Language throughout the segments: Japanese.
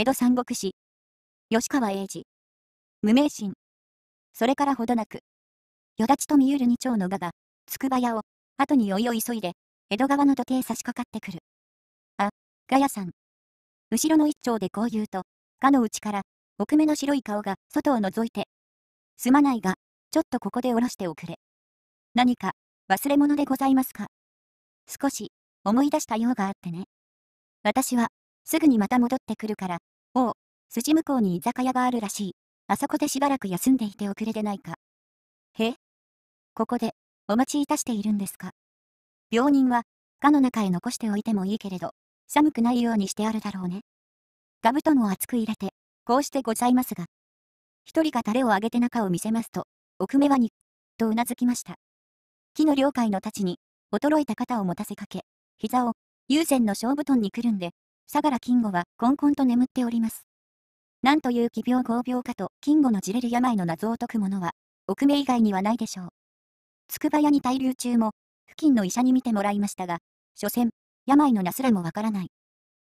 江戸三国志。吉川英治。無名神。それからほどなく、与立と三浦二丁の我が、筑波屋を、後に追いを急いで、江戸川の土手へ差し掛かってくる。あ、ガヤさん。後ろの一丁でこう言うと、がの内から、奥目の白い顔が外を覗いて、すまないが、ちょっとここで降ろしておくれ。何か、忘れ物でございますか少し、思い出したようがあってね。私は、すぐにまた戻ってくるから、おう、筋向こうに居酒屋があるらしい。あそこでしばらく休んでいて遅れでないか。へここで、お待ちいたしているんですか。病人は、蚊の中へ残しておいてもいいけれど、寒くないようにしてあるだろうね。ガブトンを厚く入れて、こうしてございますが。一人がタレをあげて中を見せますと、奥目はに、とうなずきました。木の領解の太刀に、衰えた肩を持たせかけ、膝を、友禅の小布団にくるんで、相良金吾は、こんこんと眠っております。なんという奇病合病かと、金吾のじれる病の謎を解くものは、奥目以外にはないでしょう。筑波屋に滞留中も、付近の医者に診てもらいましたが、所詮、病のなすらもわからない。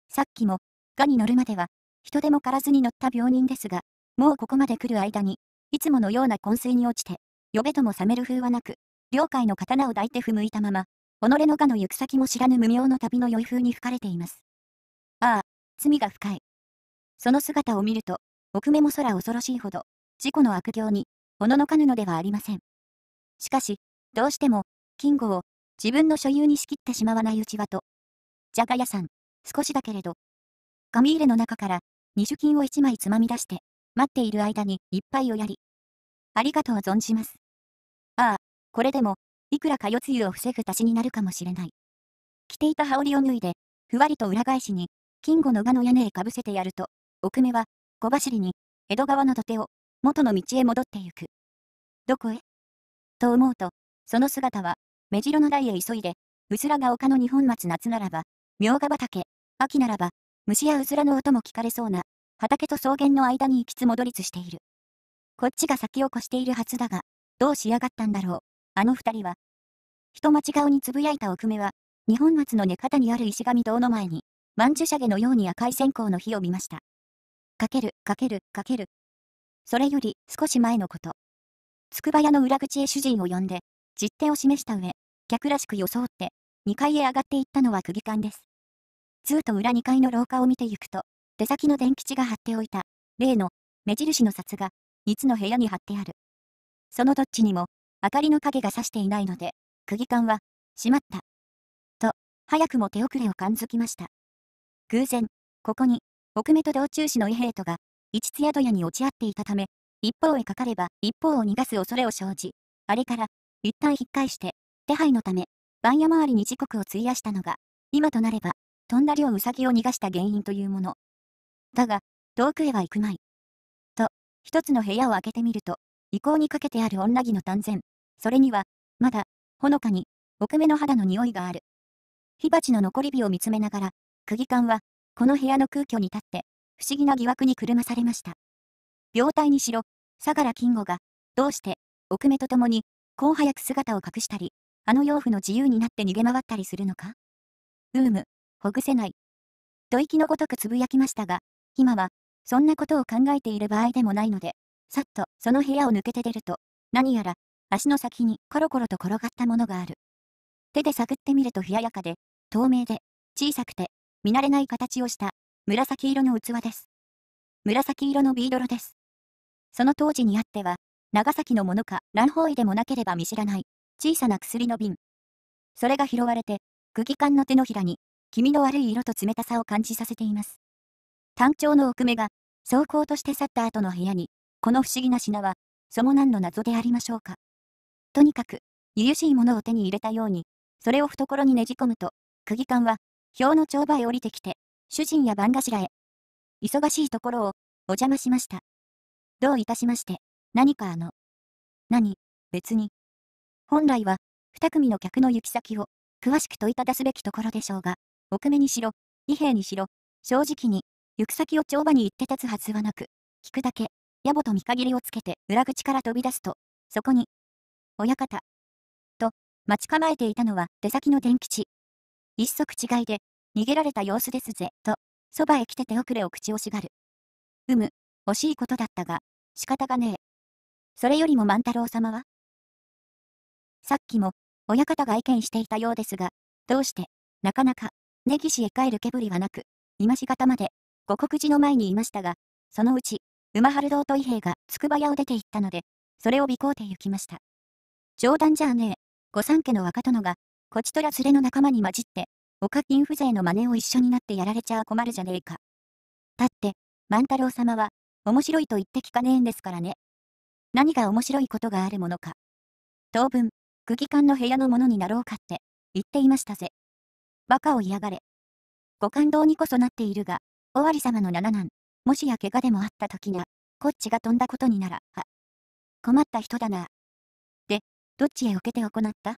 さっきも、がに乗るまでは、人手もからずに乗った病人ですが、もうここまで来る間に、いつものような昏睡に落ちて、呼べとも覚める風はなく、領海の刀を抱いて踏むいたまま、己のがの行く先も知らぬ無名の旅の酔い風に吹かれています。ああ、罪が深い。その姿を見ると、奥目も空恐ろしいほど、事故の悪行に、おののかぬのではありません。しかし、どうしても、金吾を、自分の所有に仕切ってしまわないうちはと。じゃがやさん、少しだけれど。紙入れの中から、二種金を一枚つまみ出して、待っている間に一杯をやり。ありがとう存じます。ああ、これでも、いくらか夜露を防ぐ足しになるかもしれない。着ていた羽織を脱いで、ふわりと裏返しに、金吾の蛾の屋根へかぶせてやると、奥目は、小走りに、江戸川の土手を、元の道へ戻ってゆく。どこへと思うと、その姿は、目白の台へ急いで、うずらが丘の二本松夏ならば、明賀畑、秋ならば、虫やうずらの音も聞かれそうな、畑と草原の間に行きつ戻りつしている。こっちが先を越しているはずだが、どうしやがったんだろう。あの二人は。人待ち顔につぶやいた奥目は、日本松の根方にある石神堂の前に、マンジュシャのように赤い線香の火を見ました。かける、かける、かける。それより、少し前のこと。筑波屋の裏口へ主人を呼んで、実手を示した上、客らしく装って、2階へ上がっていったのは釘缶です。ずっと裏2階の廊下を見てゆくと、手先の電吉が貼っておいた、例の、目印の札が、いつの部屋に貼ってある。そのどっちにも、明かりの影が差していないので、釘缶は、閉まった。と、早くも手遅れを感づきました。偶然、ここに、奥目と道中市の異兵とが、一津宿屋に落ち合っていたため、一方へかかれば一方を逃がす恐れを生じ、あれから、一旦引っ返して、手配のため、番屋周りに時刻を費やしたのが、今となれば、飛んだ量うさぎを逃がした原因というもの。だが、遠くへは行くまい。と、一つの部屋を開けてみると、意向にかけてある女木の断然、それには、まだ、ほのかに、奥目の肌の匂いがある。火鉢の残り火を見つめながら、区議官は、この部屋の空虚に立って、不思議な疑惑にくるまされました。病態にしろ、相良金吾が、どうして、奥目とともに、こう早く姿を隠したり、あの養父の自由になって逃げ回ったりするのかうーむ、ほぐせない。と息のごとくつぶやきましたが、今は、そんなことを考えている場合でもないので、さっとその部屋を抜けて出ると、何やら、足の先にコロコロと転がったものがある。手で探ってみると冷ややかで、透明で、小さくて、見慣れない形をした紫色の器です。紫色のビードロです。その当時にあっては、長崎のものか乱方位でもなければ見知らない小さな薬の瓶。それが拾われて、釘管の手のひらに、気味の悪い色と冷たさを感じさせています。単調の奥目が、走行として去った後の部屋に、この不思議な品は、そも何の謎でありましょうか。とにかく、ゆゆしいものを手に入れたように、それを懐にねじ込むと、釘管は、表の帳場へ降りてきて、主人や番頭へ。忙しいところを、お邪魔しました。どういたしまして、何かあの。何、別に。本来は、二組の客の行き先を、詳しく問いただすべきところでしょうが、奥目にしろ、異兵にしろ、正直に、行く先を帳場に行って立つはずはなく、聞くだけ、野暮と見限りをつけて裏口から飛び出すと、そこに、親方、と、待ち構えていたのは出先の伝吉。一足違いで、逃げられた様子ですぜ、と、そばへ来て手遅れを口をしがる。うむ、惜しいことだったが、仕方がねえ。それよりも万太郎様はさっきも、親方が意見していたようですが、どうして、なかなか、根岸へ帰る気ぶりはなく、今し方まで、五国寺の前にいましたが、そのうち、馬春堂と伊兵が筑波屋を出て行ったので、それを尾行て行きました。冗談じゃあねえ、御三家の若殿が、こちとら連れの仲間に混じって、おき金風情の真似を一緒になってやられちゃ困るじゃねえか。だって、万太郎様は、面白いと言って聞かねえんですからね。何が面白いことがあるものか。当分、空気館の部屋のものになろうかって、言っていましたぜ。バカを嫌がれ。ご感動にこそなっているが、尾張様の七男、もしや怪我でもあった時な、こっちが飛んだことになら、は。困った人だな。で、どっちへ受けて行った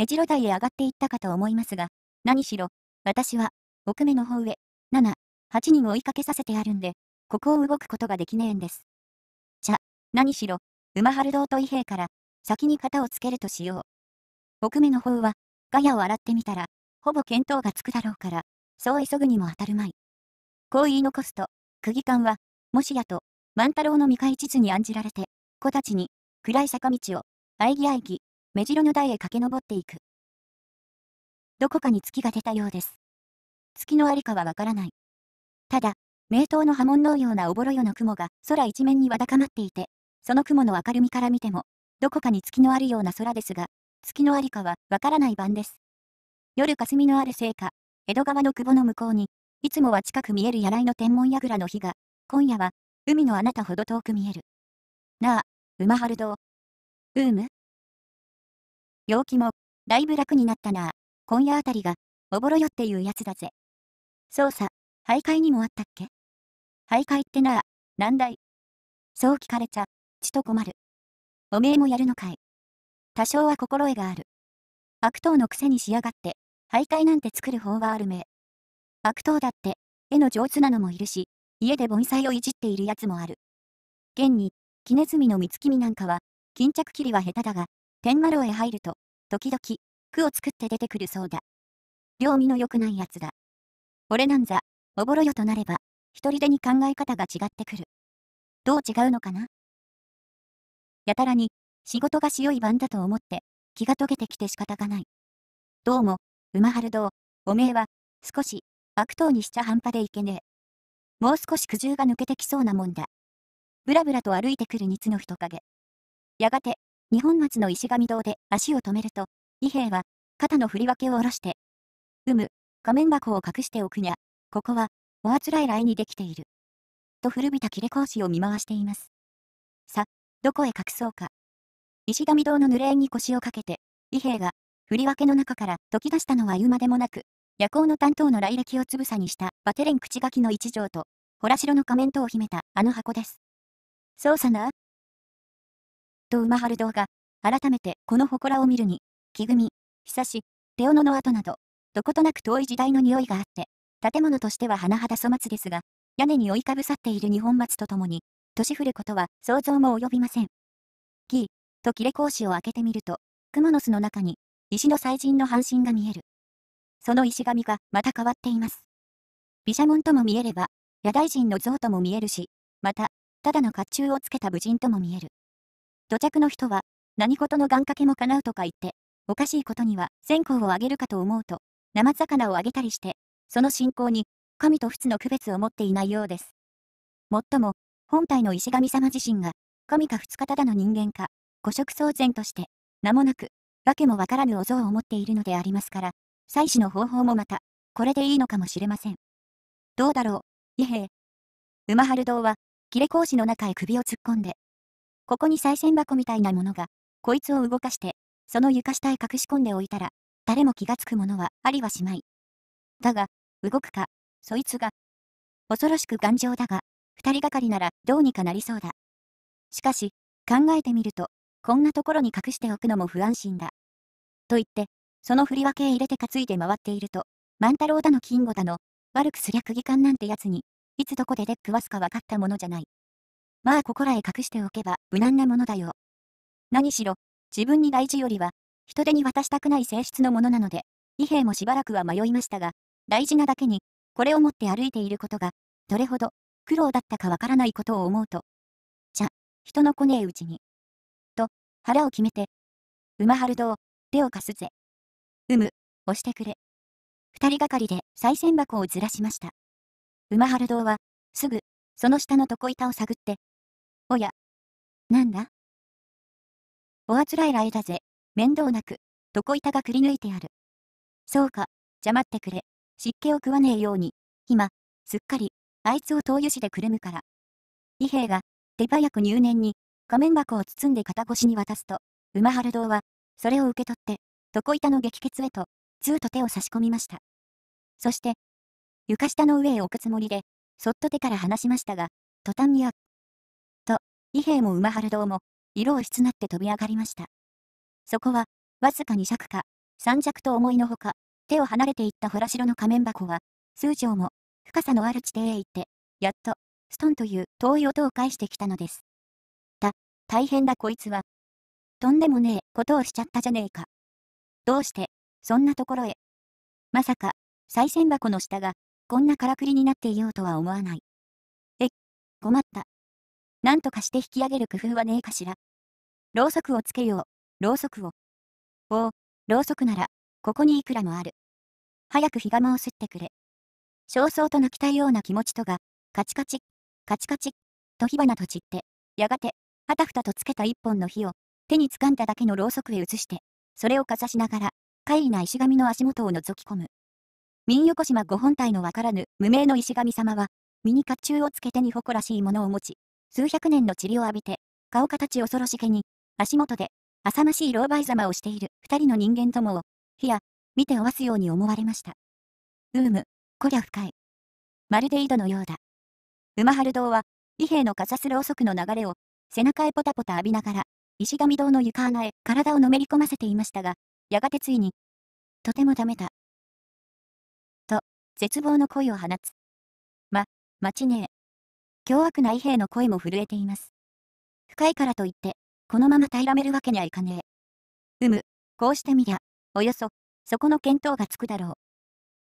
目白台へ上がっていったかと思いますが、何しろ、私は、奥目の方上、7、8人追いかけさせてあるんで、ここを動くことができねえんです。じゃ、何しろ、馬春堂と伊兵から、先に型をつけるとしよう。奥目の方は、ガヤを洗ってみたら、ほぼ見当がつくだろうから、そう急ぐにも当たるまい。こう言い残すと、釘官は、もしやと、万太郎の未開地図に案じられて、子たちに、暗い坂道を、あいぎあいぎ、目白の台へ駆け上っていく。どこかに月が出たようです。月のありかはわからない。ただ、名刀の波紋のようなおぼろよの雲が空一面にわだかまっていて、その雲の明るみから見ても、どこかに月のあるような空ですが、月のありかはわからない晩です。夜霞のあるせいか、江戸川の久保の向こうに、いつもは近く見える来の天文櫓の日が、今夜は、海のあなたほど遠く見える。なあ、馬春堂。うーむ。陽気も、だいぶ楽になったな今夜あたりが、おぼろよっていうやつだぜ。そうさ、徘徊にもあったっけ徘徊ってなあ、なんだい。そう聞かれちゃ、ちと困る。おめえもやるのかい。多少は心得がある。悪党のくせにしやがって、徘徊なんて作る方はあるめえ。悪党だって、絵の上手なのもいるし、家で盆栽をいじっているやつもある。現に、キネズミの三月見なんかは、巾着切りは下手だが、天魔楼へ入ると、時々、句を作って出てくるそうだ。両身の良くないやつだ。俺なんざ、おぼろよとなれば、一人でに考え方が違ってくる。どう違うのかなやたらに、仕事がしよい番だと思って、気が解けてきて仕方がない。どうも、馬春道、おめえは、少し、悪党にしちゃ半端でいけねえ。もう少し苦渋が抜けてきそうなもんだ。ぶらぶらと歩いてくる蜜の人影。やがて、日本松の石神堂で足を止めると、伊兵は、肩の振り分けを下ろして、うむ、仮面箱を隠しておくにゃ、ここは、おあつらえらいにできている。と古びた切れ格子を見回しています。さ、どこへ隠そうか。石神堂の濡れ縁に腰をかけて、伊兵が、振り分けの中から解き出したのは言うまでもなく、夜行の担当の来歴をつぶさにしたバテレン口書きの一条と、ほらしろの仮面とを秘めたあの箱です。うさなと馬る動画、改めてこの祠を見るに、木組、久し、手斧の跡など、どことなく遠い時代の匂いがあって、建物としては甚だ粗末ですが、屋根に覆いかぶさっている日本松とともに、年降ることは想像も及びません。ギー、と切れ格子を開けてみると、蜘蛛の巣の中に、石の祭神の半身が見える。その石神がまた変わっています。毘沙門とも見えれば、野大人の像とも見えるし、また、ただの甲冑をつけた武人とも見える。土着の人は、何事の願掛けも叶うとか言って、おかしいことには線香をあげるかと思うと、生魚をあげたりして、その信仰に、神と仏の区別を持っていないようです。もっとも、本体の石神様自身が、神か二日ただの人間か、五色騒然として、名もなく、わけもわからぬお像を持っているのでありますから、祭祀の方法もまた、これでいいのかもしれません。どうだろう、伊兵馬春堂は、切れ格子の中へ首を突っ込んで、ここに賽銭箱みたいなものが、こいつを動かして、その床下へ隠し込んでおいたら、誰も気がつくものはありはしまい。だが、動くか、そいつが。恐ろしく頑丈だが、二人がかりならどうにかなりそうだ。しかし、考えてみると、こんなところに隠しておくのも不安心だ。と言って、その振り分けへ入れて担いで回っていると、万太郎だの金吾だの、悪くすりゃ釘んなんてやつに、いつどこででっくわすか分かったものじゃない。まあここらへ隠しておけば無難なものだよ。何しろ、自分に大事よりは、人手に渡したくない性質のものなので、伊兵もしばらくは迷いましたが、大事なだけに、これを持って歩いていることが、どれほど苦労だったかわからないことを思うと、じゃ、人の来ねえうちに。と、腹を決めて、馬春堂、手を貸すぜ。うむ、押してくれ。二人がかりで再銭箱をずらしました。馬春堂は、すぐ、その下の床板を探って、おや。なんだおあつらいらいだぜ。面倒なく、床板がくり抜いてある。そうか、邪魔ってくれ。湿気を食わねえように、今、すっかり、あいつを灯油紙でくるむから。伊兵衛が、手早く入念に、仮面箱を包んで肩越しに渡すと、馬春堂は、それを受け取って、床板の激血へと、ずーと手を差し込みました。そして、床下の上へ置くつもりで、そっと手から離しましたが、途端にあっ伊兵衛も馬春堂も、色を失って飛び上がりました。そこは、わずか2尺か、3尺と思いのほか、手を離れていったほら城の仮面箱は、数畳も、深さのある地底へ行って、やっと、ストンという遠い音を返してきたのです。た、大変だこいつは。とんでもねえことをしちゃったじゃねえか。どうして、そんなところへ。まさか、賽銭箱の下が、こんなからくりになっていようとは思わない。え、困った。なんとかして引き上げる工夫はねえかしら。ろうそくをつけよう、ろうそくを。おお、ろうそくなら、ここにいくらもある。早くがまをすってくれ。焦燥と泣きたいような気持ちとが、カチカチ、カチカチ、と火花と散って、やがて、あたふたとつけた一本の火を、手につかんだだけのろうそくへ移して、それをかざしながら、怪異な石神の足元を覗き込む。民横島ご本体のわからぬ無名の石神様は、身に甲冑をつけてに誇らしいものを持ち、数百年の塵を浴びて、顔形恐ろしげに、足元で、浅ましい老媒様をしている二人の人間どもを、ひや、見ておわすように思われました。うーむ、こりゃ深い。まるで井戸のようだ。馬春堂は、伊兵のかざすろうそくの流れを、背中へポタポタ浴びながら、石神堂の床穴へ体をのめり込ませていましたが、やがてついに、とてもダメだ。と、絶望の声を放つ。ま、待ちねえ。凶悪な異兵の声も震えています。深いからといって、このまま平らめるわけにはいかねえ。うむ、こうしてみりゃ、およそ、そこの見当がつくだろう。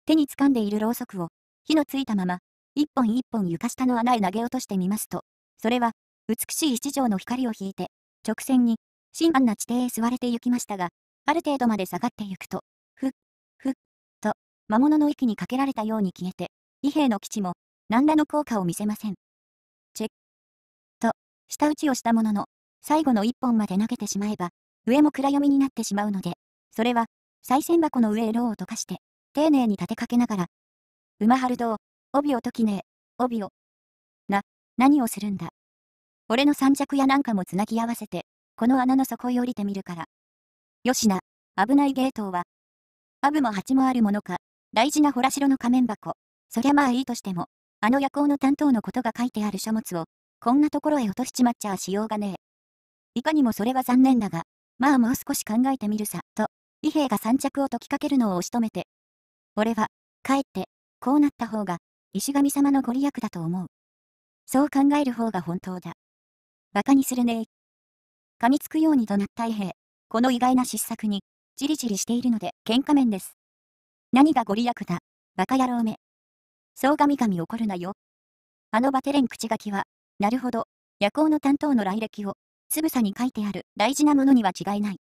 手に掴んでいるろうそくを、火のついたまま、一本一本床下の穴へ投げ落としてみますと、それは、美しい一畳の光を引いて、直線に、深暗な地底へ座れて行きましたが、ある程度まで下がってゆくと、ふっ、ふっ、と、魔物の息にかけられたように消えて、異兵の基地も、何らの効果を見せません。舌打ちをしたものの、最後の一本まで投げてしまえば、上も暗闇になってしまうので、それは、賽銭箱の上へローを溶かして、丁寧に立てかけながら、馬春堂、帯を解きねえ、帯を。な、何をするんだ。俺の三尺やなんかもつなぎ合わせて、この穴の底へ降りてみるから。よしな、危ないゲートは。アブも蜂もあるものか、大事なほらしろの仮面箱。そりゃまあいいとしても、あの夜行の担当のことが書いてある書物を、こんなところへ落としちまっちゃあしようがねえ。いかにもそれは残念だが、まあもう少し考えてみるさ、と、伊兵が三着を解きかけるのを押し止めて。俺は、かえって、こうなった方が、石神様のご利益だと思う。そう考える方が本当だ。馬鹿にするねえ。噛みつくように怒鳴った伊兵。この意外な失策に、じりじりしているので、喧嘩面です。何がご利益だ、馬鹿野郎め。そう神々怒るなよ。あのバテレン口書きは、なるほど。夜行の担当の来歴を、つぶさに書いてある大事なものには違いない。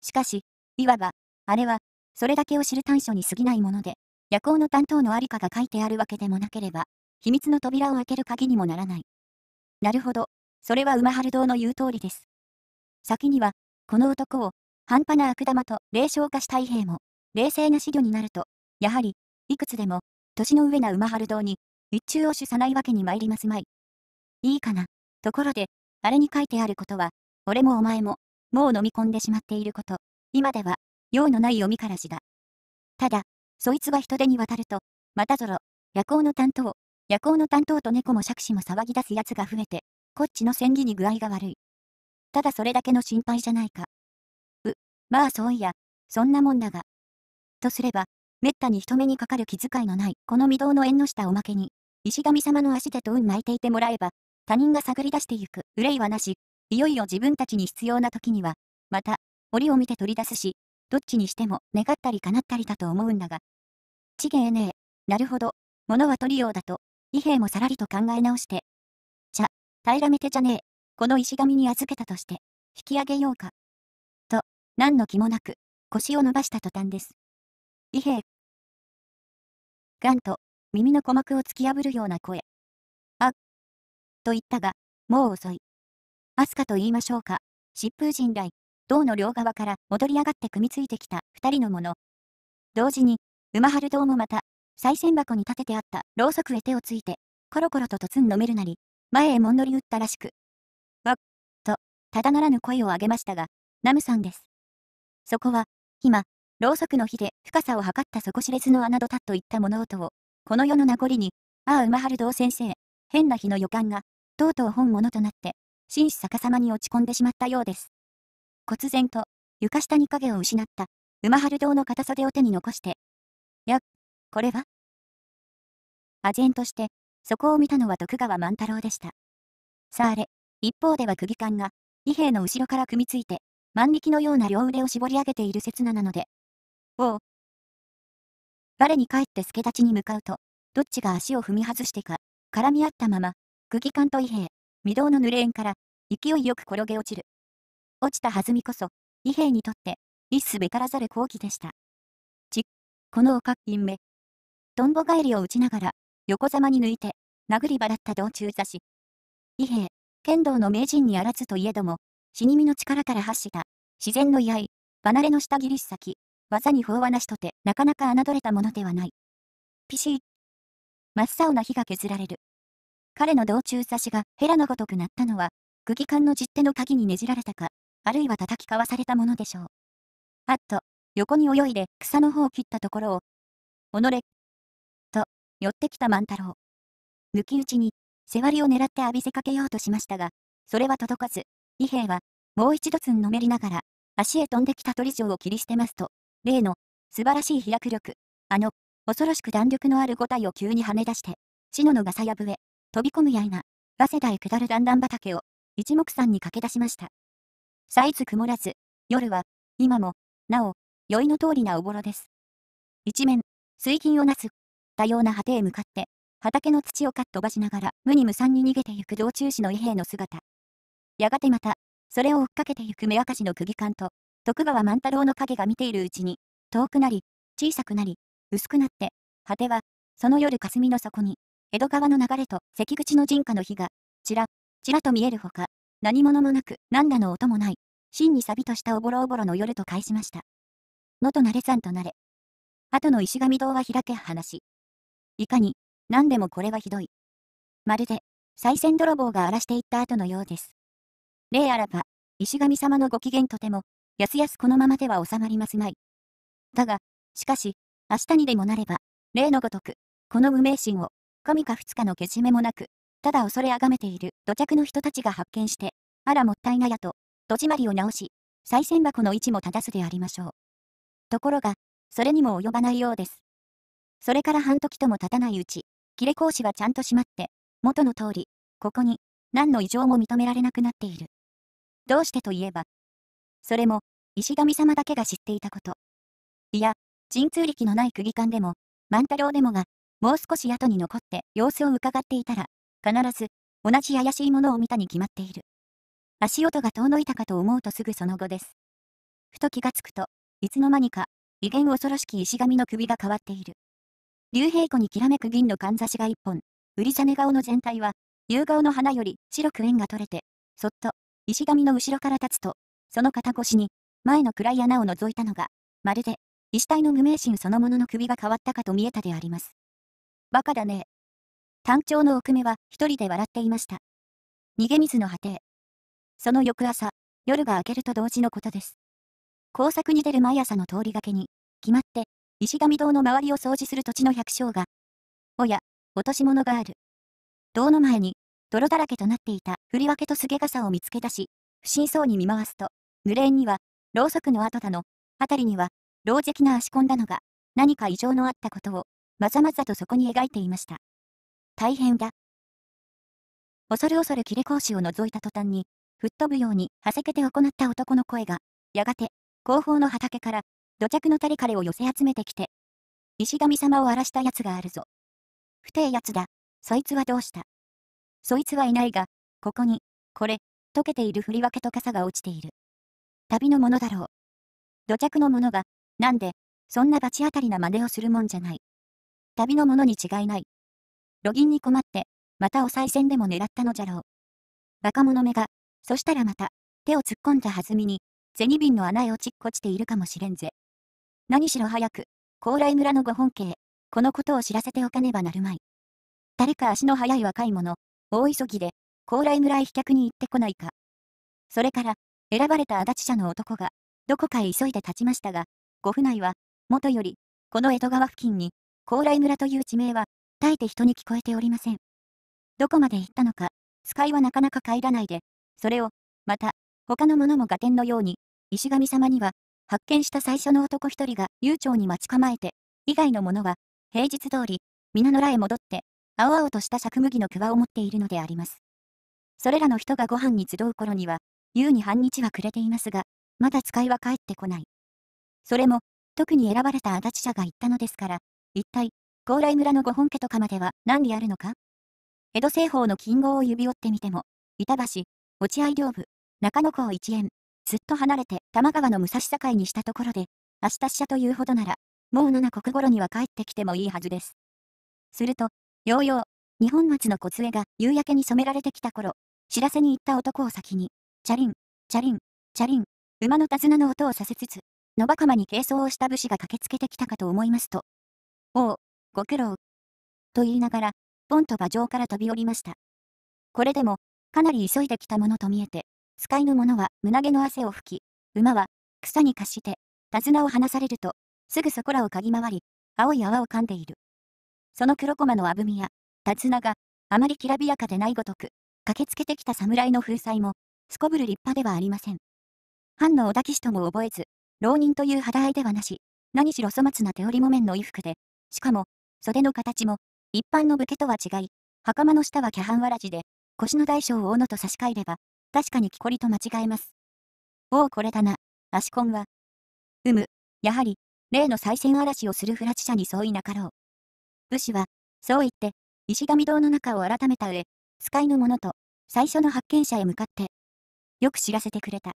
しかし、いわば、あれは、それだけを知る短所に過ぎないもので、夜行の担当のありかが書いてあるわけでもなければ、秘密の扉を開ける鍵にもならない。なるほど、それは馬春堂の言う通りです。先には、この男を、半端な悪玉と霊障化したい兵も、冷静な死魚になると、やはり、いくつでも、年の上な馬春堂に、一中を主さないわけに参りますまい。いいかな。ところで、あれに書いてあることは、俺もお前も、もう飲み込んでしまっていること。今では、用のない読みからしだ。ただ、そいつが人手に渡ると、またぞろ、夜行の担当、夜行の担当と猫も杓子も騒ぎ出す奴が増えて、こっちの戦技に具合が悪い。ただそれだけの心配じゃないか。う、まあそういや、そんなもんだが。とすれば、めったに人目にかかる気遣いのない、この御堂の縁の下おまけに、石神様の足でと運巻いていてもらえば、他人が探り出してゆく、憂いはなし、いよいよ自分たちに必要な時には、また、折を見て取り出すし、どっちにしても願ったり叶ったりだと思うんだが。ちげえねえ、なるほど、物は取りようだと、伊兵もさらりと考え直して。ちゃ、平らめてじゃねえ、この石神に預けたとして、引き上げようか。と、何の気もなく、腰を伸ばした途端です。伊兵。ガンと、耳の鼓膜を突き破るような声。と言ったが、もう遅い。アスカと言いましょうか。疾風神来、銅の両側から戻り上がって組みついてきた二人のもの。同時に、馬春堂もまた、賽銭箱に立ててあったろうそくへ手をついて、コロコロと突んのめるなり、前へもんどり打ったらしく。わっ、と、ただならぬ声を上げましたが、ナムさんです。そこは、今、ろうそくの火で深さを測った底知れずの穴戸たっといった物音を、この世の名残に、ああ馬春堂先生、変な日の予感が、とうとう本物となって、紳士逆さまに落ち込んでしまったようです。忽然と、床下に影を失った、馬春堂の片袖を手に残して、や、これは唖然として、そこを見たのは徳川万太郎でした。さあれ、一方では釘官が、伊兵の後ろから組みついて、万力のような両腕を絞り上げている刹那なので。おう。我に帰って助立ちに向かうと、どっちが足を踏み外してか、絡み合ったまま、区議官と異兵衛、未動の濡れ縁から、勢いよく転げ落ちる。落ちた弾みこそ、伊兵衛にとって、一すべからざる好機でした。ち、このおかっきんめ。とんぼ返りを打ちながら、横ざまに抜いて、殴り払った道中座し。伊兵衛、剣道の名人にあらずといえども、死に身の力から発した、自然の居合、離れの下切りし先、技に法はなしとて、なかなか侮れたものではない。ピシー。真っ青な火が削られる。彼の道中差しがヘラのごとくなったのは、釘管官の実手の鍵にねじられたか、あるいは叩き交わされたものでしょう。あっと、横に泳いで草の方を切ったところを、おのれ、と、寄ってきた万太郎。抜き打ちに、せわりを狙って浴びせかけようとしましたが、それは届かず、伊兵は、もう一度つんのめりながら、足へ飛んできた鳥城を切り捨てますと、例の、素晴らしい飛躍力、あの、恐ろしく弾力のある五体を急に跳ね出して、篠野がさやぶえ、飛び込むやいな、早稲田へ下る段々畑を、一目散に駆け出しました。さえず曇らず、夜は、今も、なお、酔いの通りなおぼろです。一面、水銀をなす、多様な果てへ向かって、畑の土をかっ飛ばしながら、無に無産に逃げてゆく道中市の異兵の姿。やがてまた、それを追っかけてゆく目明かしの釘缶と、徳川万太郎の影が見ているうちに、遠くなり、小さくなり、薄くなって、果ては、その夜霞の底に、江戸川の流れと関口の人家の火が、ちら、ちらと見えるほか、何者もなく、何らの音もない、真に錆びとしたおぼろおぼろの夜と返しました。のとなれさんとなれ。後の石神堂は開け話。いかに、何でもこれはひどい。まるで、再銭泥棒が荒らしていった後のようです。例あらば、石神様のご機嫌とても、やすやすこのままでは収まりますまい。だが、しかし、明日にでもなれば、例のごとく、この無名心を、日か2日のけじめもなく、ただ恐れあがめている土着の人たちが発見して、あらもったいなやと、戸締まりを直し、再銭箱の位置も正すでありましょう。ところが、それにも及ばないようです。それから半時とも経たないうち、切れ格子はちゃんと閉まって、元の通り、ここに、何の異常も認められなくなっている。どうしてといえば、それも、石神様だけが知っていたこと。いや、神通力のない区議官でも、万太郎でもが、もう少し後に残って様子を伺っていたら、必ず、同じ怪しいものを見たに決まっている。足音が遠のいたかと思うとすぐその後です。ふと気がつくと、いつの間にか、威厳恐ろしき石神の首が変わっている。竜兵庫にきらめく銀のかんざしが一本、売りざめ顔の全体は、夕顔の花より白く円が取れて、そっと、石神の後ろから立つと、その肩越しに、前の暗い穴を覗いたのが、まるで、石体の無名神そのものの首が変わったかと見えたであります。バカだね。単調の奥目は一人で笑っていました。逃げ水の果て。その翌朝、夜が明けると同時のことです。工作に出る毎朝の通りがけに、決まって、石神堂の周りを掃除する土地の百姓が、おや、落とし物がある。堂の前に、泥だらけとなっていた振り分けとすげ傘を見つけ出し、不審そうに見回すと、濡れ縁には、ろうそくの跡だの、辺りには、老石な足込んだのが、何か異常のあったことをまざまざとそこに描いていました。大変だ。恐る恐る切れ格子を覗いた途端に、吹っ飛ぶように、はせけて行った男の声が、やがて、後方の畑から、土着のタリカレを寄せ集めてきて、石神様を荒らした奴があるぞ。不定奴だ。そいつはどうしたそいつはいないが、ここに、これ、溶けている振り分けと傘が落ちている。旅のものだろう。土着のものが、なんで、そんな罰当たりな真似をするもんじゃない。旅のものに違いない。ロギンに困って、またお賽銭でも狙ったのじゃろう。バカ者めが、そしたらまた、手を突っ込んだはずみに、銭瓶の穴へ落ちっこちているかもしれんぜ。何しろ早く、高麗村のご本家へ、このことを知らせておかねばなるまい。誰か足の速い若い者、大急ぎで、高麗村へ飛脚に行ってこないか。それから、選ばれた足立社の男が、どこかへ急いで立ちましたが、ご府内は、もとより、この江戸川付近に、高麗村という地名は、耐えて人に聞こえておりません。どこまで行ったのか、スカイはなかなか帰らないで、それを、また、他の者も合点のように、石神様には、発見した最初の男一人が悠長に待ち構えて、以外の者は、平日通り、皆野良へ戻って、青々とした作麦の桑を持っているのであります。それらの人がご飯に集う頃には、優に半日は暮れていますが、まだ使いは帰ってこない。それも、特に選ばれた足立者が言ったのですから、一体、高麗村の御本家とかまでは何里あるのか江戸製法の金剛を指折ってみても、板橋、落合両部、中野港一円、ずっと離れて玉川の武蔵境にしたところで、明日死者というほどなら、もう七国頃には帰ってきてもいいはずです。すると、ようよう、日本松の小杖が夕焼けに染められてきた頃、知らせに行った男を先に、チャリン、チャリン、チャリン、馬の手綱の音をさせつつ、野馬釜に軽装をした武士が駆けつけてきたかと思いますと、おう、ご苦労。と言いながら、ポンと馬上から飛び降りました。これでも、かなり急いできたものと見えて、使いの者は胸毛の汗を拭き、馬は草に貸して、手綱を離されると、すぐそこらを嗅ぎ回り、青い泡を噛んでいる。その黒駒のあぶみや、手綱があまりきらびやかでないごとく、駆けつけてきた侍の風采も、すこぶる立派ではありません。藩の小田騎士とも覚えず、浪人という肌合いではなし、何しろ粗末な手織り木綿の衣服で、しかも、袖の形も、一般の武家とは違い、袴の下はキャハンわらじで、腰の大小を斧と差し替えれば、確かに木こりと間違えます。おおこれだな、足根は。うむ、やはり、例の再戦嵐をするフラチ者に相違なかろう。武士は、そう言って、石神堂の中を改めた上、使いの者と、最初の発見者へ向かって、よく知らせてくれた。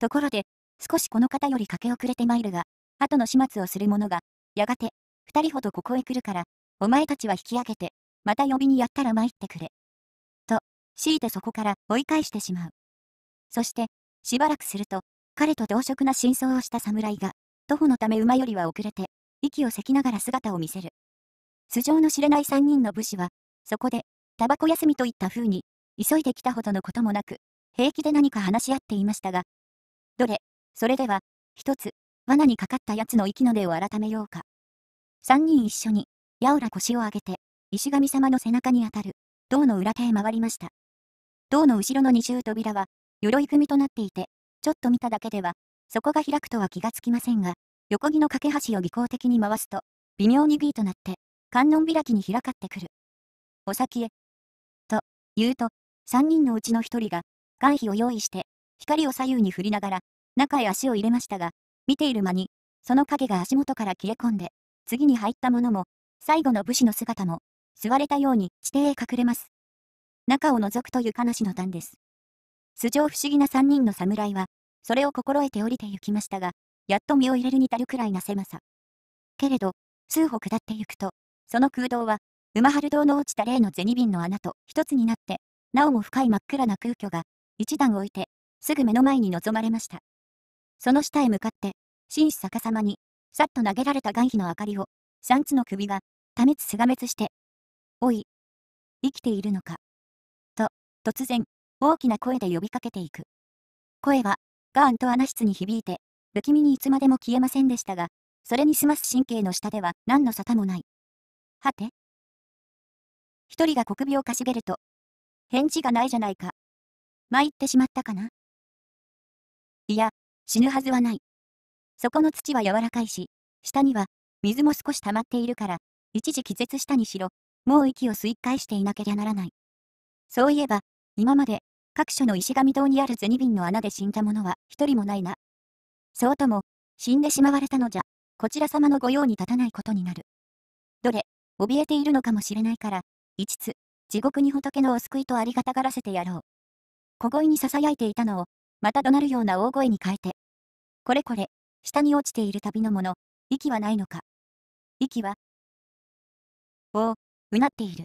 ところで、少しこの方より駆け遅れてまいるが、後の始末をする者が、やがて、二人ほどここへ来るから、お前たちは引き上げて、また呼びにやったら参ってくれ。と、強いてそこから追い返してしまう。そして、しばらくすると、彼と同色な真相をした侍が、徒歩のため馬よりは遅れて、息をせきながら姿を見せる。素性の知れない三人の武士は、そこで、タバコ休みといった風に、急いで来たほどのこともなく、平気で何か話し合っていましたが、どれ、それでは、一つ、罠にかかった奴の息の根を改めようか。3人一緒に、やおら腰を上げて、石神様の背中にあたる、銅の裏手へ回りました。銅の後ろの二重扉は、鎧組となっていて、ちょっと見ただけでは、そこが開くとは気がつきませんが、横木の架け橋を技巧的に回すと、微妙に B となって、観音開きに開かってくる。お先へ。と、言うと、三人のうちの一人が、外皮を用意して、光を左右に振りながら、中へ足を入れましたが、見ている間に、その影が足元から消え込んで、次に入ったものも、最後の武士の姿も、座れたように地底へ隠れます。中を覗くというしの段です。素性不思議な三人の侍は、それを心得て降りて行きましたが、やっと身を入れるに足るくらいな狭さ。けれど、数歩下って行くと、その空洞は、馬春堂の落ちた霊の銭瓶の穴と一つになって、なおも深い真っ暗な空虚が、一段置いて、すぐ目の前に望まれました。その下へ向かって、紳士逆さまに、さっと投げられた岩碑の明かりを、シャンツの首が、多滅すが滅して、おい、生きているのか。と、突然、大きな声で呼びかけていく。声は、ガーンと穴室に響いて、不気味にいつまでも消えませんでしたが、それに済ます神経の下では何の沙汰もない。はて一人が小首をかしげると、返事がないじゃないか。参ってしまったかないや、死ぬはずはない。そこの土は柔らかいし、下には、水も少し溜まっているから、一時気絶したにしろ、もう息を吸い返していなけりゃならない。そういえば、今まで、各所の石神堂にある銭瓶の穴で死んだ者は一人もないな。そうとも、死んでしまわれたのじゃ、こちら様の御用に立たないことになる。どれ、怯えているのかもしれないから、五つ、地獄に仏のお救いとありがたがらせてやろう。小声に囁いていたのを、また怒鳴るような大声に変えて。これこれ、下に落ちている旅のもの、息はないのか。息は、おう、うなっている。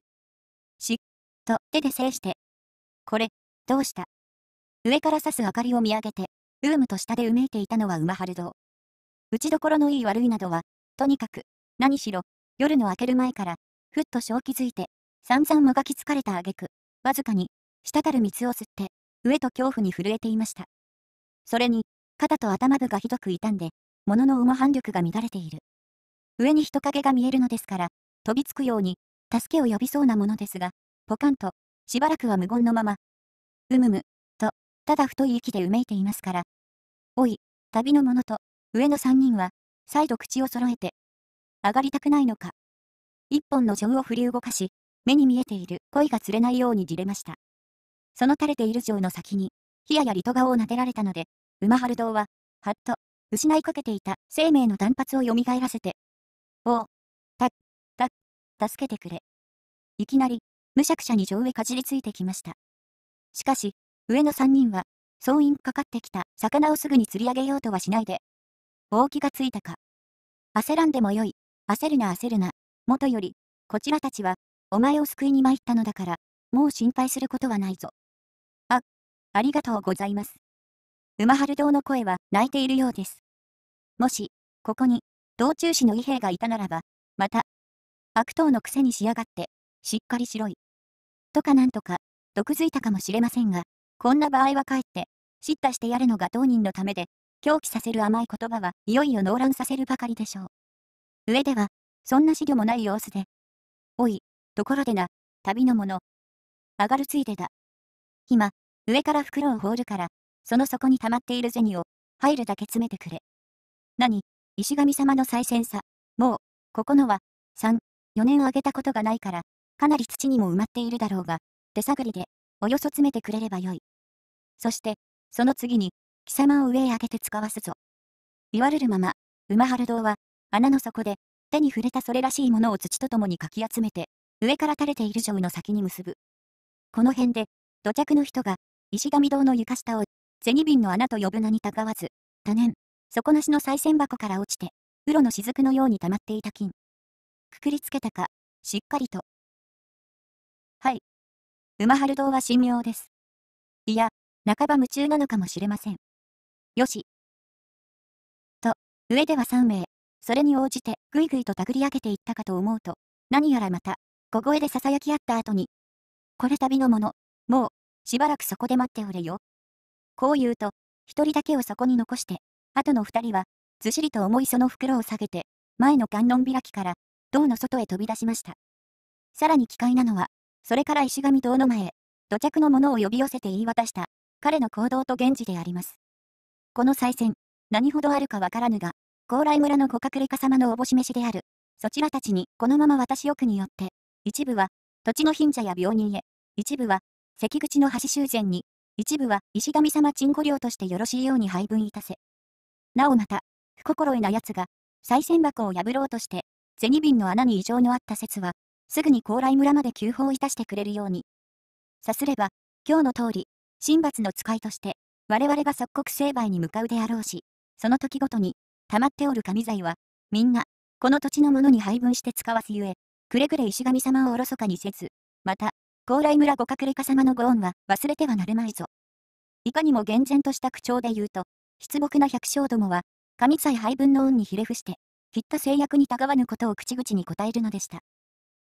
し、と手で制して。これ、どうした上から刺す明かりを見上げて、ルームと下でうめいていたのは馬春堂。打ちどころのいい悪いなどは、とにかく、何しろ、夜の明ける前から、ふっと正気づいて、散々もがき疲れた挙句、わずかに、滴る水を吸って、上と恐怖に震えていました。それに、肩と頭部がひどく傷んで、物の重反力が乱れている。上に人影が見えるのですから、飛びつくように、助けを呼びそうなものですが、ポカンと、しばらくは無言のまま、うむむ、と、ただ太い息でうめいていますから。おい、旅の者と、上の三人は、再度口を揃えて、上がりたくないのか。一本の情を振り動かし、目に見えている恋が釣れないようにじれました。その垂れている錠の先に、ひややリト顔を撫でられたので、馬春堂は、はっと、失いかけていた生命の断髪をよみがえらせて、おう、た、た、助けてくれ。いきなり、むしゃくしゃに上へかじりついてきました。しかし、上の三人は、総員かかってきた魚をすぐに釣り上げようとはしないで、大気がついたか。焦らんでもよい、焦るな焦るな、もとより、こちらたちは、お前を救いに参ったのだから、もう心配することはないぞ。あ、ありがとうございます。馬春堂の声は泣いているようです。もし、ここに、道中士の異兵がいたならば、また、悪党のくせにしやがって、しっかりしろい。とかなんとか、毒づいたかもしれませんが、こんな場合はかえって、叱咤してやるのが当人のためで、狂気させる甘い言葉はいよいよ濃乱させるばかりでしょう。上では、そんな資料もない様子で、おい、ところでな、旅の者。上がるついでだ。今、上から袋を放るから、その底に溜まっている銭を、入るだけ詰めてくれ。何、石神様の再銭さ。もう、ここのは、3、4年あげたことがないから、かなり土にも埋まっているだろうが、手探りで、およそ詰めてくれればよい。そして、その次に、貴様を上へ上げて使わすぞ。言われるまま、馬春堂は、穴の底で、手に触れたそれらしいものを土とともにかき集めて、上から垂れている錠の先に結ぶ。この辺で、土着の人が、石神堂の床下を銭瓶の穴と呼ぶ名にたがわず、多年、底なしの再銭箱から落ちて、プロの雫のように溜まっていた金。くくりつけたか、しっかりと。はい。馬春堂は神妙です。いや、半ば夢中なのかもしれません。よし。と、上では3名、それに応じてぐいぐいと手繰り上げていったかと思うと、何やらまた、小声で囁き合った後に、これ旅のもの、もう、しばらくそこで待っておれよ。こう言うと、一人だけをそこに残して、後の二人は、ずしりと重いその袋を下げて、前の観音開きから、塔の外へ飛び出しました。さらに奇怪なのは、それから石神塔の前へ、土着の者を呼び寄せて言い渡した、彼の行動と現地であります。この再戦、何ほどあるかわからぬが、高麗村のご隠れ家様のおぼししである、そちらたちにこのまま私くによって、一部は、土地の貧者や病人へ、一部は、関口の橋修繕に、一部は石神様鎮護料としてよろしいように配分いたせ。なおまた、不心得な奴が、再銭箱を破ろうとして、銭瓶の穴に異常のあった説は、すぐに高麗村まで急報いたしてくれるように。さすれば、今日の通り、神罰の使いとして、我々が即刻成敗に向かうであろうし、その時ごとに、溜まっておる神材は、みんな、この土地のものに配分して使わすゆえ、くれぐれ石神様をおろそかにせず、また、高麗村ご隠れ家様のご恩は忘れてはなるまいぞ。いかにも厳然とした口調で言うと、出木な百姓どもは、神祭配分の恩にひれ伏して、きった制約にたがわぬことを口々に答えるのでした。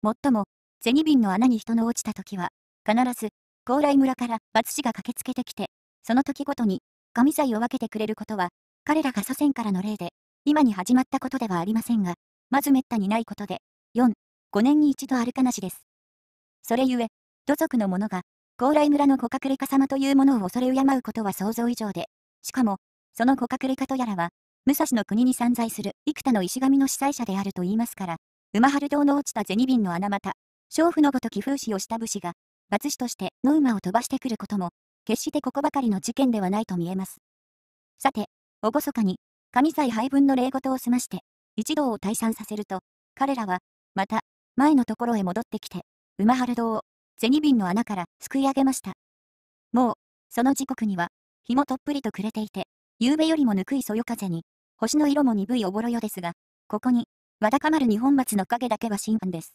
もっとも、銭瓶の穴に人の落ちた時は、必ず、高麗村から松氏が駆けつけてきて、その時ごとに、神祭を分けてくれることは、彼らが祖先からの例で、今に始まったことではありませんが、まず滅多にないことで、4、5年に一度あるかなしです。それゆえ、土族の者が、高麗村の小隠れ家様というものを恐れ敬うことは想像以上で、しかも、その小隠れ家とやらは、武蔵の国に散在する幾多の石神の主催者であると言いますから、馬春堂の落ちた銭瓶の穴また、娼婦のごとき風刺をした武士が、罰氏として野馬を飛ばしてくることも、決してここばかりの事件ではないと見えます。さて、厳かに、神祭配分の礼事を済まして、一同を退散させると、彼らは、また、前のところへ戻ってきて、馬春堂を銭瓶の穴からすくい上げました。もう、その時刻には、日もとっぷりと暮れていて、夕べよりもぬくいそよ風に、星の色も鈍いおぼろよですが、ここに、わだかまる二本松の影だけは真犯です。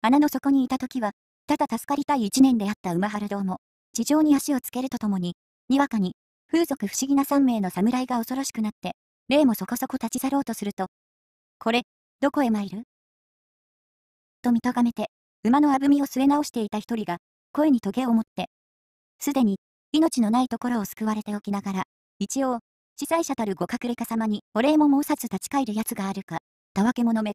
穴の底にいた時は、ただ助かりたい一年であった馬春堂も、地上に足をつけるとともに、にわかに、風俗不思議な三名の侍が恐ろしくなって、霊もそこそこ立ち去ろうとすると、これ、どこへ参ると見とがめて、馬のあぶみを据え直していた一人が、声にトゲを持って、すでに、命のないところを救われておきながら、一応、司祭者たるご隠れ家様にお礼も申さず立ち返る奴があるか、たわけ者め。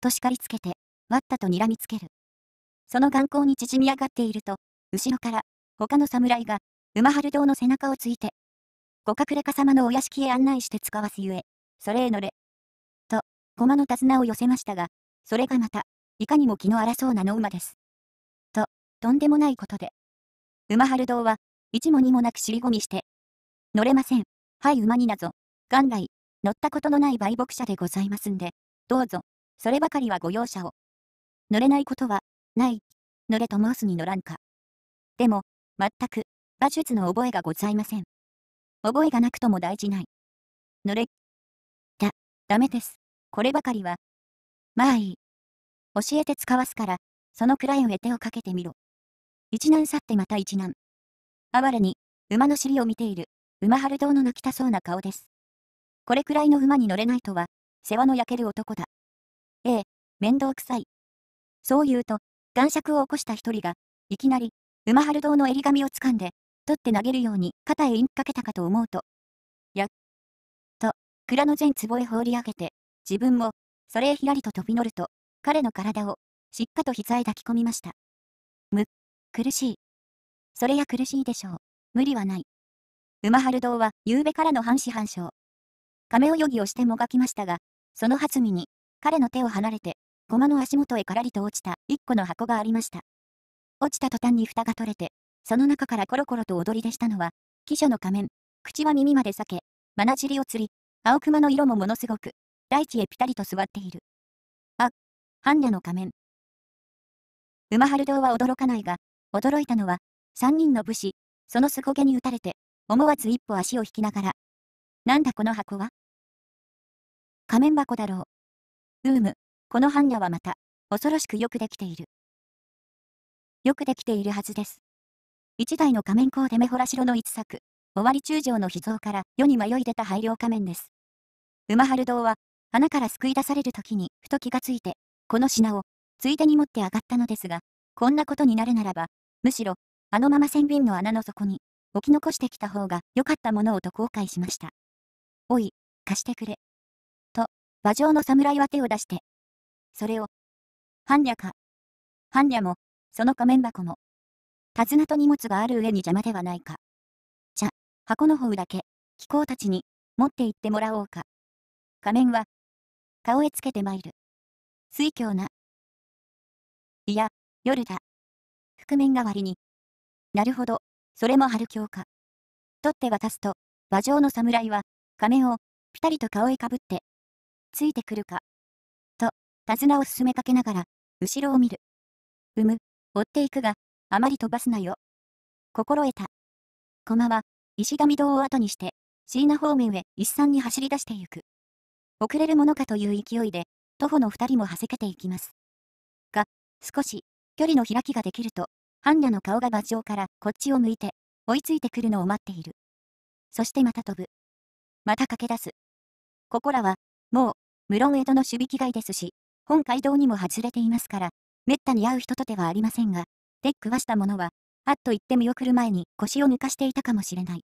と叱りつけて、待ったと睨みつける。その眼光に縮み上がっていると、後ろから、他の侍が、馬春堂の背中をついて、ご隠れ家様のお屋敷へ案内して使わすゆえ、それへ乗れ。と、駒の手綱を寄せましたが、それがまた、いかにも気の荒そうなウ馬です。と、とんでもないことで。馬春堂は、一も二もなく尻込みして、乗れません。はい馬になぞ。元来、乗ったことのない売牧者でございますんで、どうぞ、そればかりはご容赦を。乗れないことは、ない。乗れと申すに乗らんか。でも、全く、馬術の覚えがございません。覚えがなくとも大事ない。乗れ。だ、ダメです。こればかりは。まあいい。教えて使わすから、そのくらい上手をかけてみろ。一難去ってまた一難。哀れに、馬の尻を見ている、馬春堂の泣きたそうな顔です。これくらいの馬に乗れないとは、世話の焼ける男だ。ええ、面倒くさい。そう言うと、眼尺を起こした一人が、いきなり、馬春堂の襟髪を掴んで、取って投げるように肩へインかけたかと思うと、やっ、と、蔵の全壺へ放り上げて、自分も、それへひらりと飛び乗ると、彼の体を、しっかと膝へ抱き込みました。む、苦しい。それや苦しいでしょう。無理はない。馬春堂は、夕べからの半死半生。亀泳ぎをしてもがきましたが、その弾みに、彼の手を離れて、駒の足元へからりと落ちた一個の箱がありました。落ちた途端に蓋が取れて、その中からコロコロと踊り出したのは、貴女の仮面、口は耳まで裂け、まなじりを釣り、青熊の色もものすごく、大地へぴたりと座っている。ハンの仮面。馬春堂は驚かないが、驚いたのは、三人の武士、そのすこげに打たれて、思わず一歩足を引きながら。なんだこの箱は仮面箱だろう。うーむ、このハンはまた、恐ろしくよくできている。よくできているはずです。一台の仮面コーデメホラ城の一作、終わり中将の秘蔵から世に迷い出た廃慮仮面です。馬春堂は、花から救い出される時に、ふと気がついて、この品を、ついでに持って上がったのですが、こんなことになるならば、むしろ、あのまま千便の穴の底に、置き残してきた方が良かったものをと後悔しました。おい、貸してくれ。と、馬上の侍は手を出して、それを、般若か。般若も、その仮面箱も、手綱と荷物がある上に邪魔ではないか。じゃ、箱の方だけ、気公たちに、持って行ってもらおうか。仮面は、顔へつけて参る。水郷な。いや、夜だ。覆面代わりに。なるほど、それも春京か。取って渡すと、馬上の侍は、仮面を、ぴたりと顔へかぶって、ついてくるか。と、手綱を進めかけながら、後ろを見る。うむ、追っていくが、あまり飛ばすなよ。心得た。駒は、石神堂を後にして、椎名方面へ一山に走り出してゆく。遅れるものかという勢いで、徒歩の2人もはせけていきます。が、少し、距離の開きができると、ハンの顔が馬上からこっちを向いて、追いついてくるのを待っている。そしてまた飛ぶ。また駆け出す。ここらは、もう、無論江戸の守備機外ですし、本街道にも外れていますから、めったに会う人とではありませんが、でっ食わした者は、あっと言って見送る前に腰を抜かしていたかもしれない。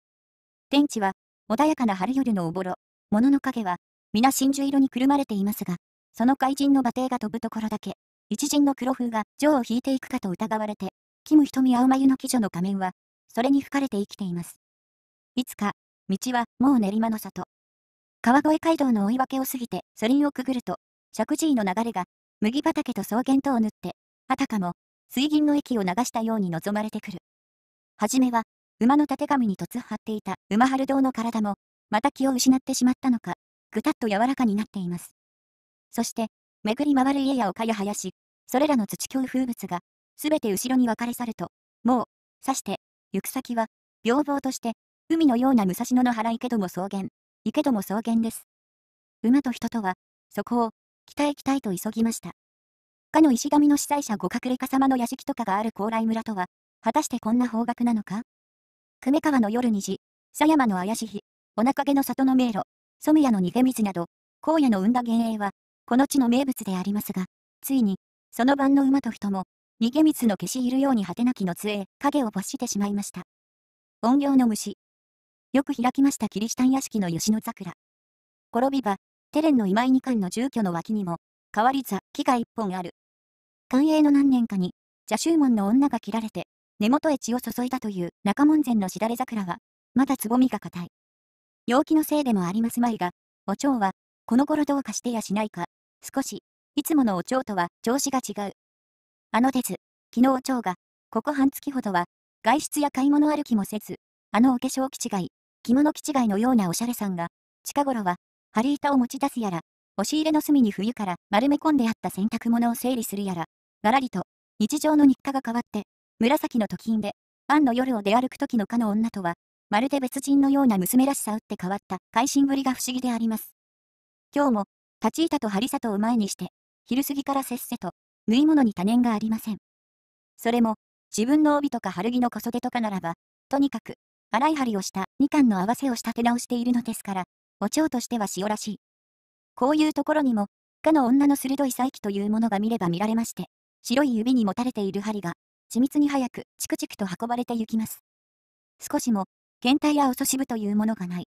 天地は、穏やかな春夜のおぼろ、物の影は、皆真珠色にくるまれていますが、その怪人の馬蹄が飛ぶところだけ、一陣の黒風が女王を引いていくかと疑われて、キム瞳青眉の騎女の仮面は、それに吹かれて生きています。いつか、道はもう練馬の里。川越街道の追い分けを過ぎて、ソリンをくぐると、石神井の流れが、麦畑と草原とを縫って、あたかも、水銀の液を流したように望まれてくる。はじめは、馬のたてがみに突張っていた馬春堂の体も、また気を失ってしまったのか、ぐたっと柔らかになっています。そして、巡り回る家や丘や林、それらの土強風物が、すべて後ろに分かれ去ると、もう、さして、行く先は、病房として、海のような武蔵野の原池ども草原、池ども草原です。馬と人とは、そこを、北へ北へと急ぎました。かの石神の主祭者五角レ家様の屋敷とかがある高麗村とは、果たしてこんな方角なのか久米川の夜虹、狭山の怪し日、おなかげの里の迷路、染谷の逃げ水など、荒野の生んだ幻影は、この地の名物でありますが、ついに、その晩の馬と人も、逃げ道の消し入るように果てなきの杖、影を没してしまいました。音霊の虫。よく開きましたキリシタン屋敷の吉野桜。転びば、テレンの今井二冠の住居の脇にも、変わり座、木が一本ある。寛永の何年かに、邪宗門の女が切られて、根元へ血を注いだという中門前のしだれ桜は、まだつぼみが固い。陽気のせいでもありますまいが、お蝶は、この頃どうかしてやしないか、少し、いつものお蝶とは調子が違う。あの手図、昨日お蝶が、ここ半月ほどは、外出や買い物歩きもせず、あのお化粧気違い、着物気違いのようなおしゃれさんが、近頃は、張り板を持ち出すやら、押し入れの隅に冬から丸め込んであった洗濯物を整理するやら、がらりと、日常の日課が変わって、紫の時金で、パンの夜を出歩く時のかの女とは、まるで別人のような娘らしさ打って変わった会心ぶりが不思議であります。今日も、立ち板と張里を前にして、昼過ぎからせっせと、縫い物に多念がありません。それも、自分の帯とか春着の小袖とかならば、とにかく、洗い針をしたか巻の合わせを仕立て直しているのですから、お蝶としては塩らしい。こういうところにも、かの女の鋭い再起というものが見れば見られまして、白い指に持たれている針が、緻密に早く、チクチクと運ばれてゆきます。少しも、倦怠や遅しぶというものがない。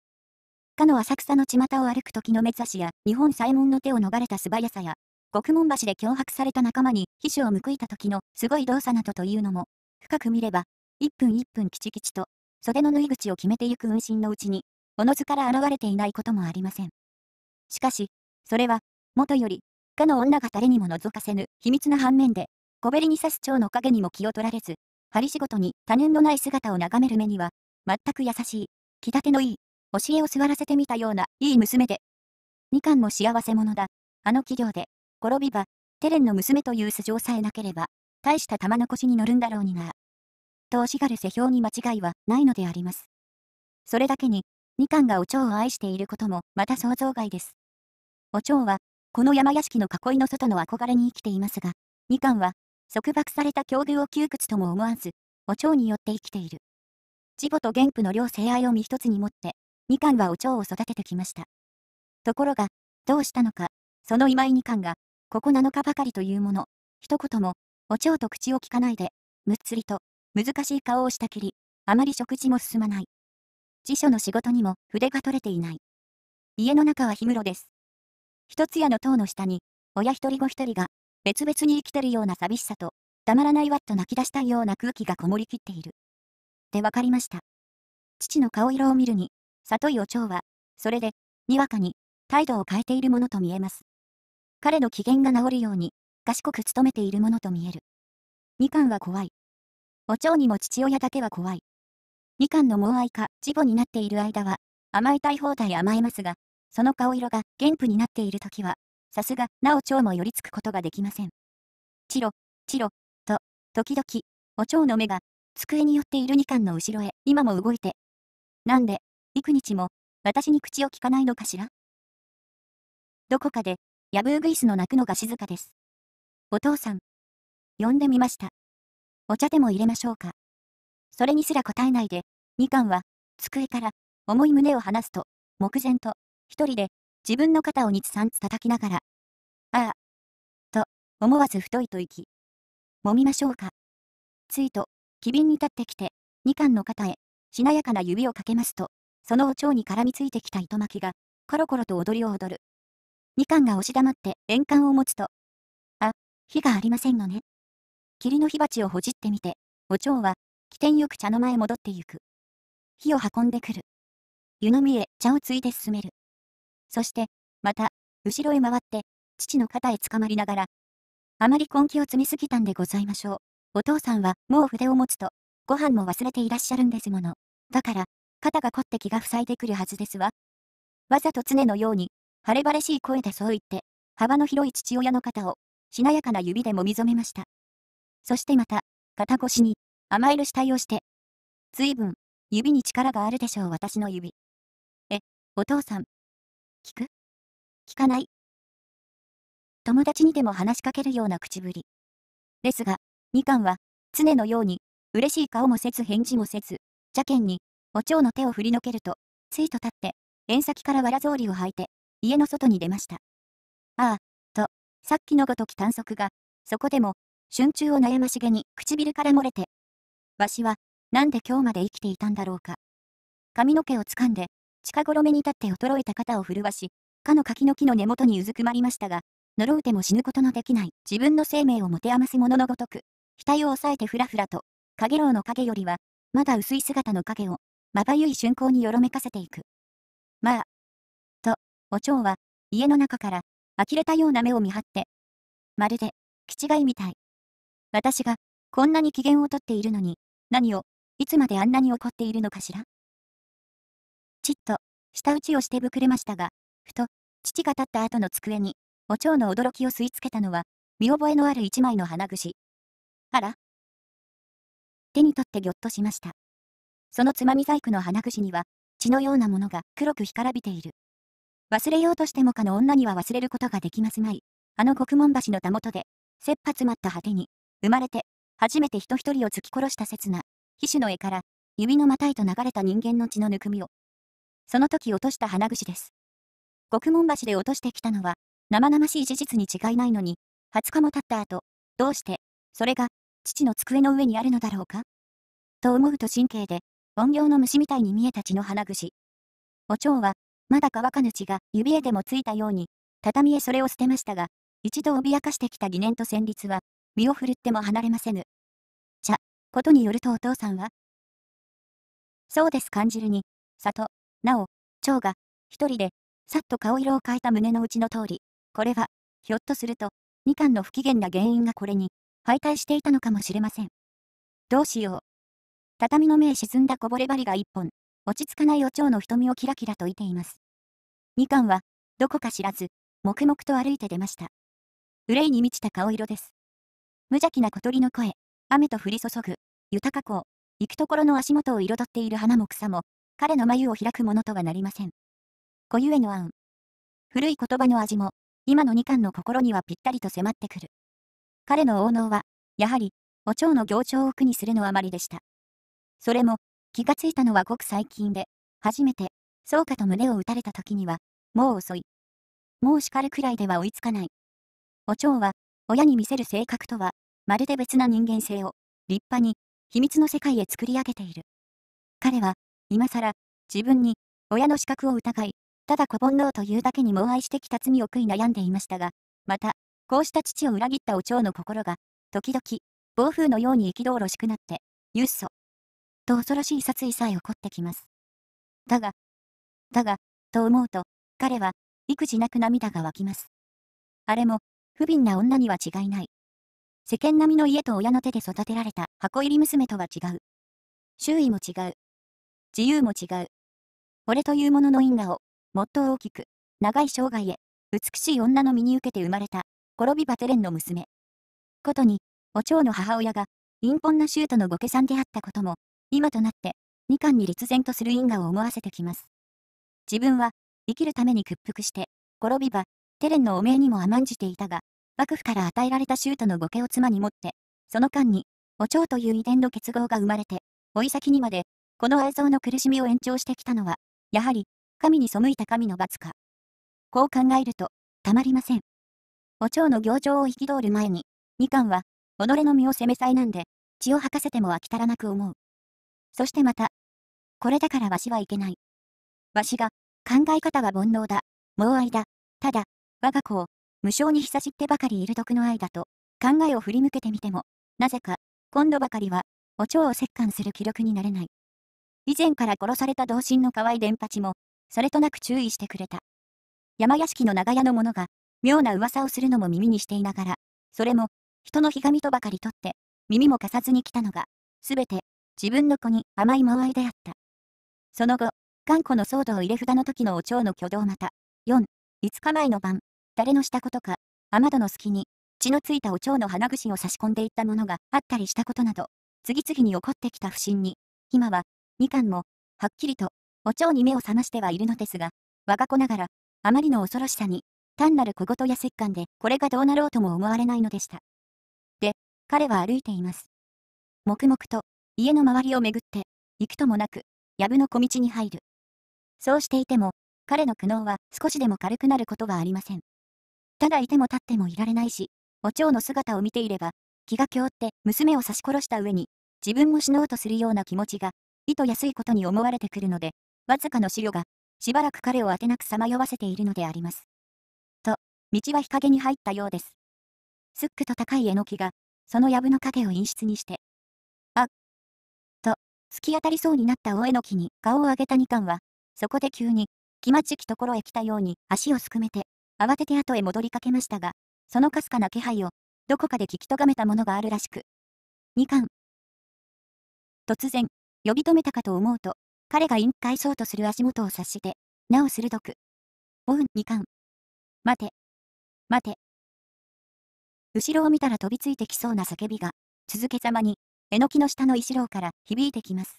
かの浅草の巷を歩く時の目指しや、日本左衛門の手を逃れた素早さや、獄門橋で脅迫された仲間に、秘書を報いた時の、すごい動作などというのも、深く見れば、一分一分きちきちと、袖の縫い口を決めてゆく運針のうちに、おのずから現れていないこともありません。しかし、それは、もとより、かの女が誰にも覗かせぬ秘密な反面で、小べりに刺す蝶の影にも気を取られず、針仕事に他人のない姿を眺める目には、全く優しい、気立てのいい、教えを座らせてみたような、いい娘で。2巻も幸せ者だ。あの企業で、転びば、テレンの娘という素性さえなければ、大した玉の腰に乗るんだろうにな。とおしがる世評に間違いはないのであります。それだけに、二巻がお蝶を愛していることもまた想像外です。お蝶は、この山屋敷の囲いの外の憧れに生きていますが、二巻は、束縛された境遇を窮屈とも思わず、お蝶によって生きている。父母と玄父の両性愛を身一つに持って、みかんはお蝶を育ててきました。ところが、どうしたのか、その今井みかんが、ここ7日ばかりというもの、一言も、お蝶と口をきかないで、むっつりと、難しい顔をしたきり、あまり食事も進まない。辞書の仕事にも筆が取れていない。家の中は氷室です。一つ屋の塔の下に、親一人子一人が、別々に生きてるような寂しさと、たまらないわっと泣き出したいような空気がこもりきっている。でわかりました。父の顔色を見るに、里井お蝶は、それで、にわかに、態度を変えているものと見えます。彼の機嫌が治るように、賢く努めているものと見える。二冠は怖い。お蝶にも父親だけは怖い。二冠の猛愛か、事母になっている間は、甘えたい放題甘えますが、その顔色が元譜になっている時は、さすが、なお蝶も寄りつくことができません。チロ、チロ、と、時々、お蝶の目が、机に寄っている二冠の後ろへ、今も動いて。なんで、幾日も、私に口を聞かないのかしらどこかで、ヤブーグイスの鳴くのが静かです。お父さん。呼んでみました。お茶でも入れましょうか。それにすら答えないで、ニカンは、机から、重い胸を離すと、目前と、一人で、自分の肩を二つ三つ叩きながら、ああ、と、思わず太いと息。揉みましょうか。ついと、機敏に立ってきて、ニカンの肩へ、しなやかな指をかけますと、そのお蝶に絡みついてきた糸巻きが、コロコロと踊りを踊る。みかんが押し黙って円環を持つと、あ、火がありませんのね。霧の火鉢をほじってみて、お蝶は、起点よく茶の間へ戻ってゆく。火を運んでくる。湯飲みへ茶をついで進める。そして、また、後ろへ回って、父の肩へつかまりながら、あまり根気を積みすぎたんでございましょう。お父さんはもう筆を持つと、ご飯も忘れていらっしゃるんですもの。だから、肩が凝って気が塞いでくるはずですわ。わざと常のように、晴れ晴れしい声でそう言って、幅の広い父親の肩を、しなやかな指でもみぞめました。そしてまた、肩越しに、甘える死体をして、ずいぶん、指に力があるでしょう私の指。え、お父さん。聞く聞かない友達にでも話しかけるような口ぶり。ですが、みかんは、常のように、嬉しい顔もせず返事もせず、邪険に、お蝶の手を振りのけると、ついと立って、縁先からわら草履を履いて、家の外に出ました。ああ、と、さっきのごとき短足が、そこでも、春中を悩ましげに唇から漏れて、わしは、なんで今日まで生きていたんだろうか。髪の毛をつかんで、近頃目に立って衰えた肩を震わし、かの柿の木の根元にうずくまりましたが、呪うても死ぬことのできない自分の生命を持て余すもののごとく、額を押さえてふらふらと、影うの影よりは、まだ薄い姿の影をまばゆい瞬光によろめかせていく。まあ。と、お蝶は、家の中から、呆れたような目を見張って。まるで、気違いみたい。私が、こんなに機嫌をとっているのに、何を、いつまであんなに怒っているのかしら。ちっと、舌打ちをしてぶくれましたが、ふと、父が立った後の机に、お蝶の驚きを吸い付けたのは、見覚えのある一枚の花串。あら手に取ってぎょっとしました。そのつまみ細工の花串には、血のようなものが黒く干からびている。忘れようとしてもかの女には忘れることができますまい。あの獄門橋のたもとで、切羽詰まった果てに、生まれて、初めて人一人を突き殺した刹那、皮脂の絵から、指のまたいと流れた人間の血のぬくみを。その時落とした花串です。獄門橋で落としてきたのは、生々しい事実に違いないのに、20日も経った後、どうして、それが、父の机の上にあるのだろうかと思うと神経で、本業の虫みたいに見えた血の花串。お蝶は、まだ乾かぬ血が指へでもついたように、畳へそれを捨てましたが、一度脅かしてきた疑念と旋律は、身を振るっても離れませぬ。ちゃ、ことによるとお父さんはそうです感じるに、里、なお、蝶が、一人で、さっと顔色を変えた胸の内の通り、これは、ひょっとすると、二巻の不機嫌な原因がこれに、敗退していたのかもしれません。どうしよう。畳の目沈んだこぼれ針が一本、落ち着かないお蝶の瞳をキラキラといています。みかんは、どこか知らず、黙々と歩いて出ました。憂いに満ちた顔色です。無邪気な小鳥の声、雨と降り注ぐ、豊か港、行くところの足元を彩っている花も草も、彼の眉を開くものとはなりません。小ゆえの暗。古い言葉の味も、今の二巻の心にはぴったりと迫ってくる。彼の王能は、やはり、お蝶の行長を苦にするのあまりでした。それも、気がついたのはごく最近で、初めて、そうかと胸を打たれた時には、もう遅い。もう叱るくらいでは追いつかない。お蝶は、親に見せる性格とは、まるで別な人間性を、立派に、秘密の世界へ作り上げている。彼は、今更、自分に、親の資格を疑い、ただ子煩悩というだけに猛愛してきた罪を悔い悩んでいましたが、また、こうした父を裏切ったお蝶の心が、時々、暴風のように憤ろしくなって、ゆっそ、と恐ろしい殺意さえ起こってきます。だが、だが、と思うと、彼は、育児なく涙が湧きます。あれも、不憫な女には違いない。世間並みの家と親の手で育てられた箱入り娘とは違う。周囲も違う。自由も違う。俺というものの因果を、もっと大きく、長い生涯へ、美しい女の身に受けて生まれた、転びバテレンの娘。ことに、お蝶の母親が、陰困なシュートのご家さんであったことも、今となって、2巻に立然とする因果を思わせてきます。自分は、生きるために屈服して、滅びば、テレンの汚名にも甘んじていたが、幕府から与えられたシュートのボケを妻に持って、その間に、お蝶という遺伝の結合が生まれて、老い先にまで、この愛憎の苦しみを延長してきたのは、やはり、神に背いた神の罰か。こう考えると、たまりません。お蝶の行情を憤る前に、二巻は、己の身を責めさえなんで、血を吐かせても飽き足らなく思う。そしてまた、これだからわしはいけない。わしが、考え方は煩悩だ、もう愛だ、ただ、我が子を、無性に久しってばかりいる毒の愛だと、考えを振り向けてみても、なぜか、今度ばかりは、お蝶を折檻する気力になれない。以前から殺された同心の河合伝八も、それとなく注意してくれた。山屋敷の長屋の者が、妙な噂をするのも耳にしていながら、それも、人のひがみとばかりとって、耳も貸さずに来たのが、すべて、自分の子に甘い間合いであった。その後、頑固の騒動入れ札の時のお蝶の挙動また、4、5日前の晩、誰のしたことか、雨戸の隙に、血のついたお蝶の花串を差し込んでいったものがあったりしたことなど、次々に起こってきた不審に、今は、2巻も、はっきりと、お蝶に目を覚ましてはいるのですが、我が子ながら、あまりの恐ろしさに、単なる小言や折感で、これがどうなろうとも思われないのでした。で、彼は歩いています。黙々と、家の周りをめぐって、行くともなく、藪の小道に入る。そうしていても、彼の苦悩は少しでも軽くなることはありません。ただいても立ってもいられないし、お蝶の姿を見ていれば、気が狂って娘を刺し殺した上に、自分も死のうとするような気持ちが、意図安いことに思われてくるので、わずかの資料が、しばらく彼を当てなくさまよわせているのであります。と、道は日陰に入ったようです。すっくと高いえのきが、その藪の影を陰湿にして、突き当たりそうになった大えの木に顔を上げた二冠は、そこで急に、気まちきところへ来たように足をすくめて、慌てて後へ戻りかけましたが、そのかすかな気配を、どこかで聞きとがめたものがあるらしく。二冠。突然、呼び止めたかと思うと、彼が引返そうとする足元を察して、なお鋭く。おうん、二冠。待て。待て。後ろを見たら飛びついてきそうな叫びが、続けざまに、えのきの下の石楼から響いてきます。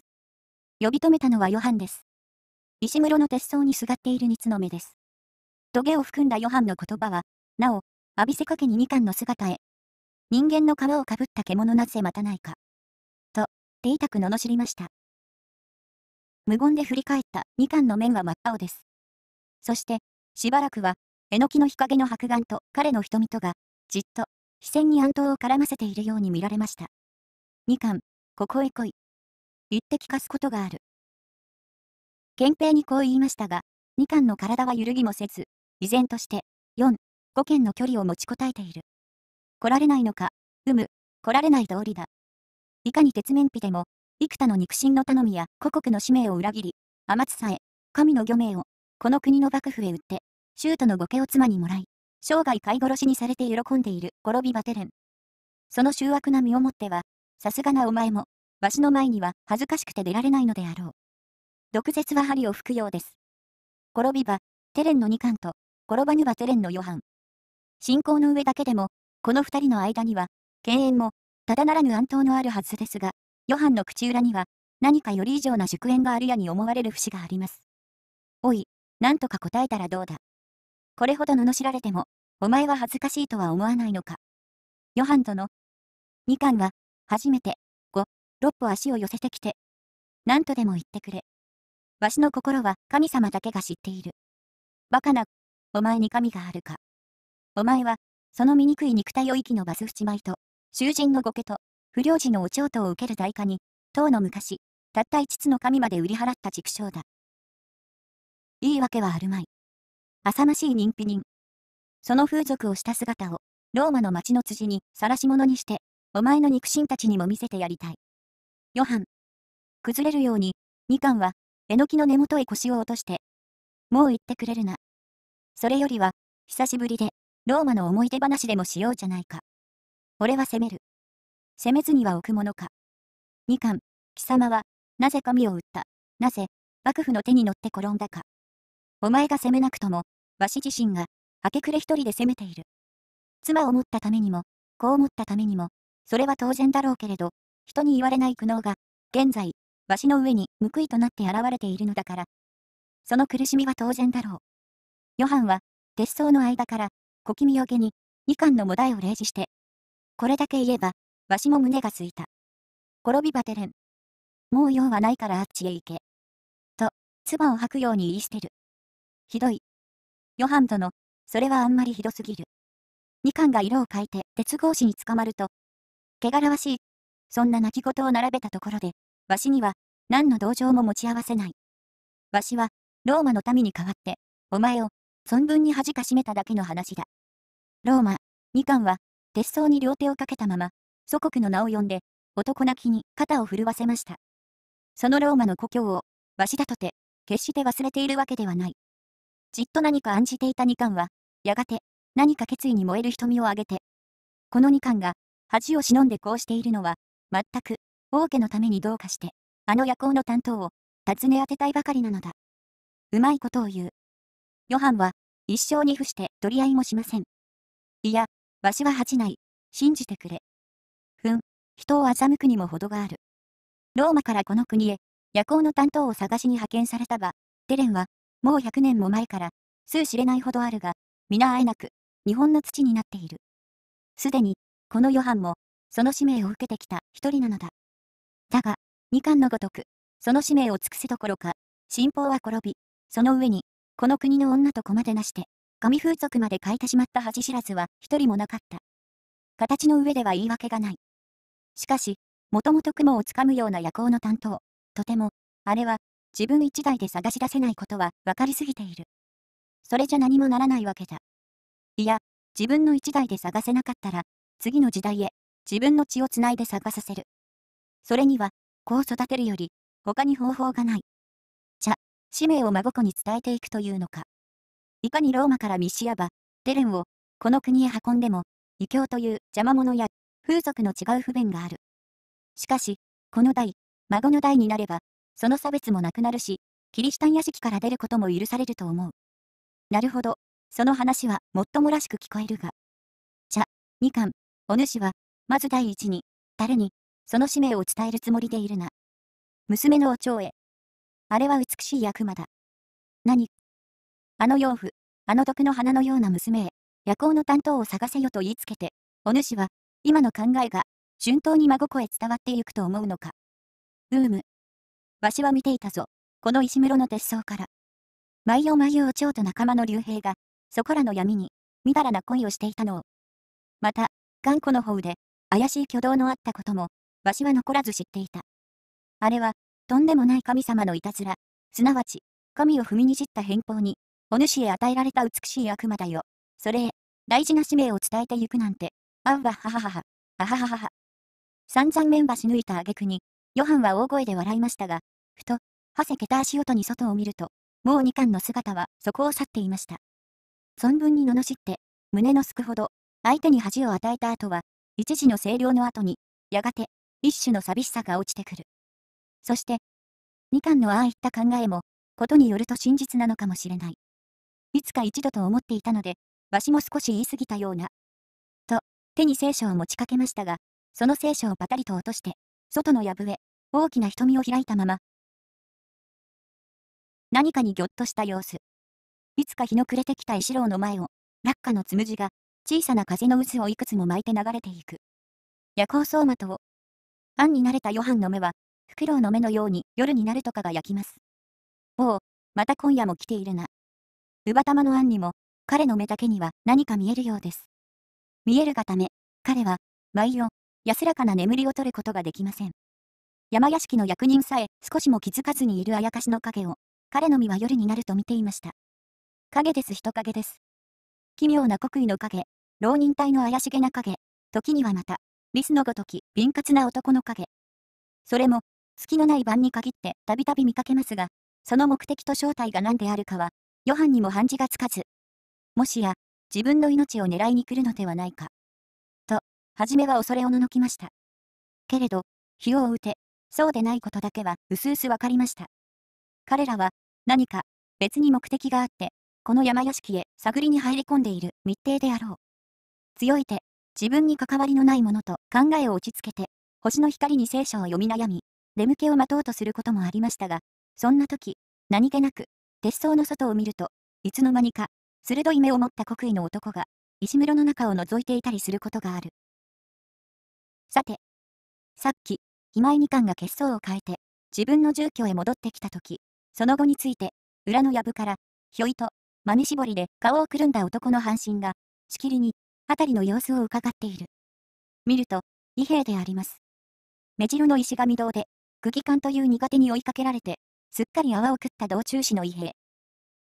呼び止めたのはヨハンです。石室の鉄層にすがっている三つの目です。トゲを含んだヨハンの言葉は、なお、浴びせかけに二巻の姿へ。人間の皮をかぶった獣なぜ待たないか。と、手痛く罵りました。無言で振り返った二巻の面は真っ青です。そして、しばらくは、えのきの日陰の白眼と彼の瞳とが、じっと、視線に暗闘を絡ませているように見られました。2巻、ここへ来い。言って聞かすことがある。憲兵にこう言いましたが、2巻の体は揺るぎもせず、依然として、4、5件の距離を持ちこたえている。来られないのか、うむ、来られない道理だ。いかに鉄面皮でも、幾多の肉親の頼みや故国の使命を裏切り、天津さえ、神の御名を、この国の幕府へ売って、州都の御家を妻にもらい、生涯飼い殺しにされて喜んでいる、滅びバテレン。その醜悪な身をもっては、さすがなお前も、わしの前には恥ずかしくて出られないのであろう。毒舌は針を吹くようです。転びば、テレンの二巻と、転ばぬばテレンのヨハン。信仰の上だけでも、この二人の間には、敬遠も、ただならぬ安闘のあるはずですが、ヨハンの口裏には、何かより以上な祝宴があるやに思われる節があります。おい、なんとか答えたらどうだ。これほど罵られても、お前は恥ずかしいとは思わないのか。ヨハン殿。二2巻は、初めて、5、6歩足を寄せてきて。何とでも言ってくれ。わしの心は神様だけが知っている。バカな、お前に神があるか。お前は、その醜い肉体を息のバス淵舞と、囚人の御家と、不良児のお蝶とを受ける代価に、唐の昔、たった一つの神まで売り払った畜生だ。いいわけはあるまい。浅ましい人気人。その風俗をした姿を、ローマの町の辻に晒し者にして、お前の肉親たちにも見せてやりたい。ヨハン。崩れるように、みカンは、えのきの根元へ腰を落として。もう言ってくれるな。それよりは、久しぶりで、ローマの思い出話でもしようじゃないか。俺は責める。責めずには置くものか。みカン、貴様は、なぜ髪を売った。なぜ、幕府の手に乗って転んだか。お前が責めなくとも、わし自身が、明け暮れ一人で責めている。妻を持ったためにも、子を持ったためにも、それは当然だろうけれど、人に言われない苦悩が、現在、わしの上に報いとなって現れているのだから。その苦しみは当然だろう。ヨハンは、鉄層の間から、小気味よげに、二巻のもだを例示して、これだけ言えば、わしも胸がすいた。転びばてれん。もう用はないからあっちへ行け。と、唾を吐くように言い捨てる。ひどい。ヨハン殿、それはあんまりひどすぎる。二巻が色を変えて鉄格子につかまると、汚らわしい。そんな泣き言を並べたところで、わしには、何の同情も持ち合わせない。わしは、ローマの民に代わって、お前を、存分に恥かしめただけの話だ。ローマ、二巻は、鉄槍に両手をかけたまま、祖国の名を呼んで、男泣きに肩を震わせました。そのローマの故郷を、わしだとて、決して忘れているわけではない。じっと何か案じていた二巻は、やがて、何か決意に燃える瞳を上げて、この二巻が、恥を忍んでこうしているのは、全く、王家のためにどうかして、あの夜行の担当を、尋ね当てたいばかりなのだ。うまいことを言う。ヨハンは、一生に伏して取り合いもしません。いや、わしは恥じない。信じてくれ。ふん、人を欺くにも程がある。ローマからこの国へ、夜行の担当を探しに派遣されたが、テレンは、もう100年も前から、数知れないほどあるが、皆会えなく、日本の土になっている。すでに、このヨハンも、その使命を受けてきた一人なのだ。だが、二巻のごとく、その使命を尽くすどころか、信仰は転び、その上に、この国の女と子までなして、紙風俗まで書いてしまった恥知らずは一人もなかった。形の上では言い訳がない。しかし、もともと雲をつかむような夜行の担当、とても、あれは、自分一台で探し出せないことは分かりすぎている。それじゃ何もならないわけだ。いや、自分の一台で探せなかったら、次の時代へ、自分の血をつないで探させる。それには、子を育てるより、他に方法がない。じゃ、使命を孫子に伝えていくというのか。いかにローマからミシアバ、テレンを、この国へ運んでも、異教という邪魔者や、風俗の違う不便がある。しかし、この代、孫の代になれば、その差別もなくなるし、キリシタン屋敷から出ることも許されると思う。なるほど、その話はもっともらしく聞こえるが。茶、2巻、お主は、まず第一に、誰に、その使命を伝えるつもりでいるな。娘のお蝶へ。あれは美しい悪魔だ。何あの養父、あの毒の花のような娘へ、夜行の担当を探せよと言いつけて、お主は、今の考えが、順当に孫子へ伝わってゆくと思うのか。うーむ。わしは見ていたぞ、この石室の鉄層から。毎夜毎夜お蝶と仲間の竜兵が、そこらの闇に、みだらな恋をしていたのを。また、頑固の方で、怪しい挙動のあったことも、わしは残らず知っていた。あれは、とんでもない神様のいたずら、すなわち、神を踏みにじった変更に、お主へ与えられた美しい悪魔だよ。それへ、大事な使命を伝えてゆくなんて、あうわはははは、あはははは。散々面ばしぬいた挙句に、ヨハンは大声で笑いましたが、ふと、はせけた足音に外を見ると、もう二巻の姿はそこを去っていました。存分に罵って、胸のすくほど、相手に恥を与えた後は、一時の清涼の後に、やがて、一種の寂しさが落ちてくる。そして、二巻のああいった考えも、ことによると真実なのかもしれない。いつか一度と思っていたので、わしも少し言い過ぎたような。と、手に聖書を持ちかけましたが、その聖書をパタリと落として、外の藪へ、大きな瞳を開いたまま。何かにぎょっとした様子。いつか日の暮れてきた石郎の前を、落下のつむじが、小さな風の渦をいくつも巻いて流れていく。夜行走馬と、アンに慣れたヨハンの目は、フクロウの目のように夜になるとかが焼きます。おお、また今夜も来ているな。乳母玉の暗にも、彼の目だけには何か見えるようです。見えるがため、彼は、毎夜、安らかな眠りを取ることができません。山屋敷の役人さえ少しも気づかずにいるあやかしの影を、彼の身は夜になると見ていました。影です人影です。奇妙な国威の影、浪人隊の怪しげな影、時にはまた、リスのごとき、敏活な男の影。それも、隙のない晩に限ってたびたび見かけますが、その目的と正体が何であるかは、ヨハンにも判事がつかず。もしや、自分の命を狙いに来るのではないか。と、初めは恐れおののきました。けれど、日を追うて、そうでないことだけは、うすうすわかりました。彼らは、何か、別に目的があって、この山屋敷へ探りに入り込んでいる密偵であろう。強い手、自分に関わりのないものと考えを落ち着けて、星の光に聖書を読み悩み、眠気を待とうとすることもありましたが、そんな時、何気なく、鉄層の外を見ると、いつの間にか、鋭い目を持った国威の男が、石室の中を覗いていたりすることがある。さて、さっき、今井二んが血相を変えて、自分の住居へ戻ってきた時、その後について、裏の藪から、ひょいと、豆絞りで顔をくるんだ男の半身が、しきりに、辺りの様子を伺っている。見ると、異兵であります。目白の石神堂で、釘館という苦手に追いかけられて、すっかり泡を食った道中士の異兵。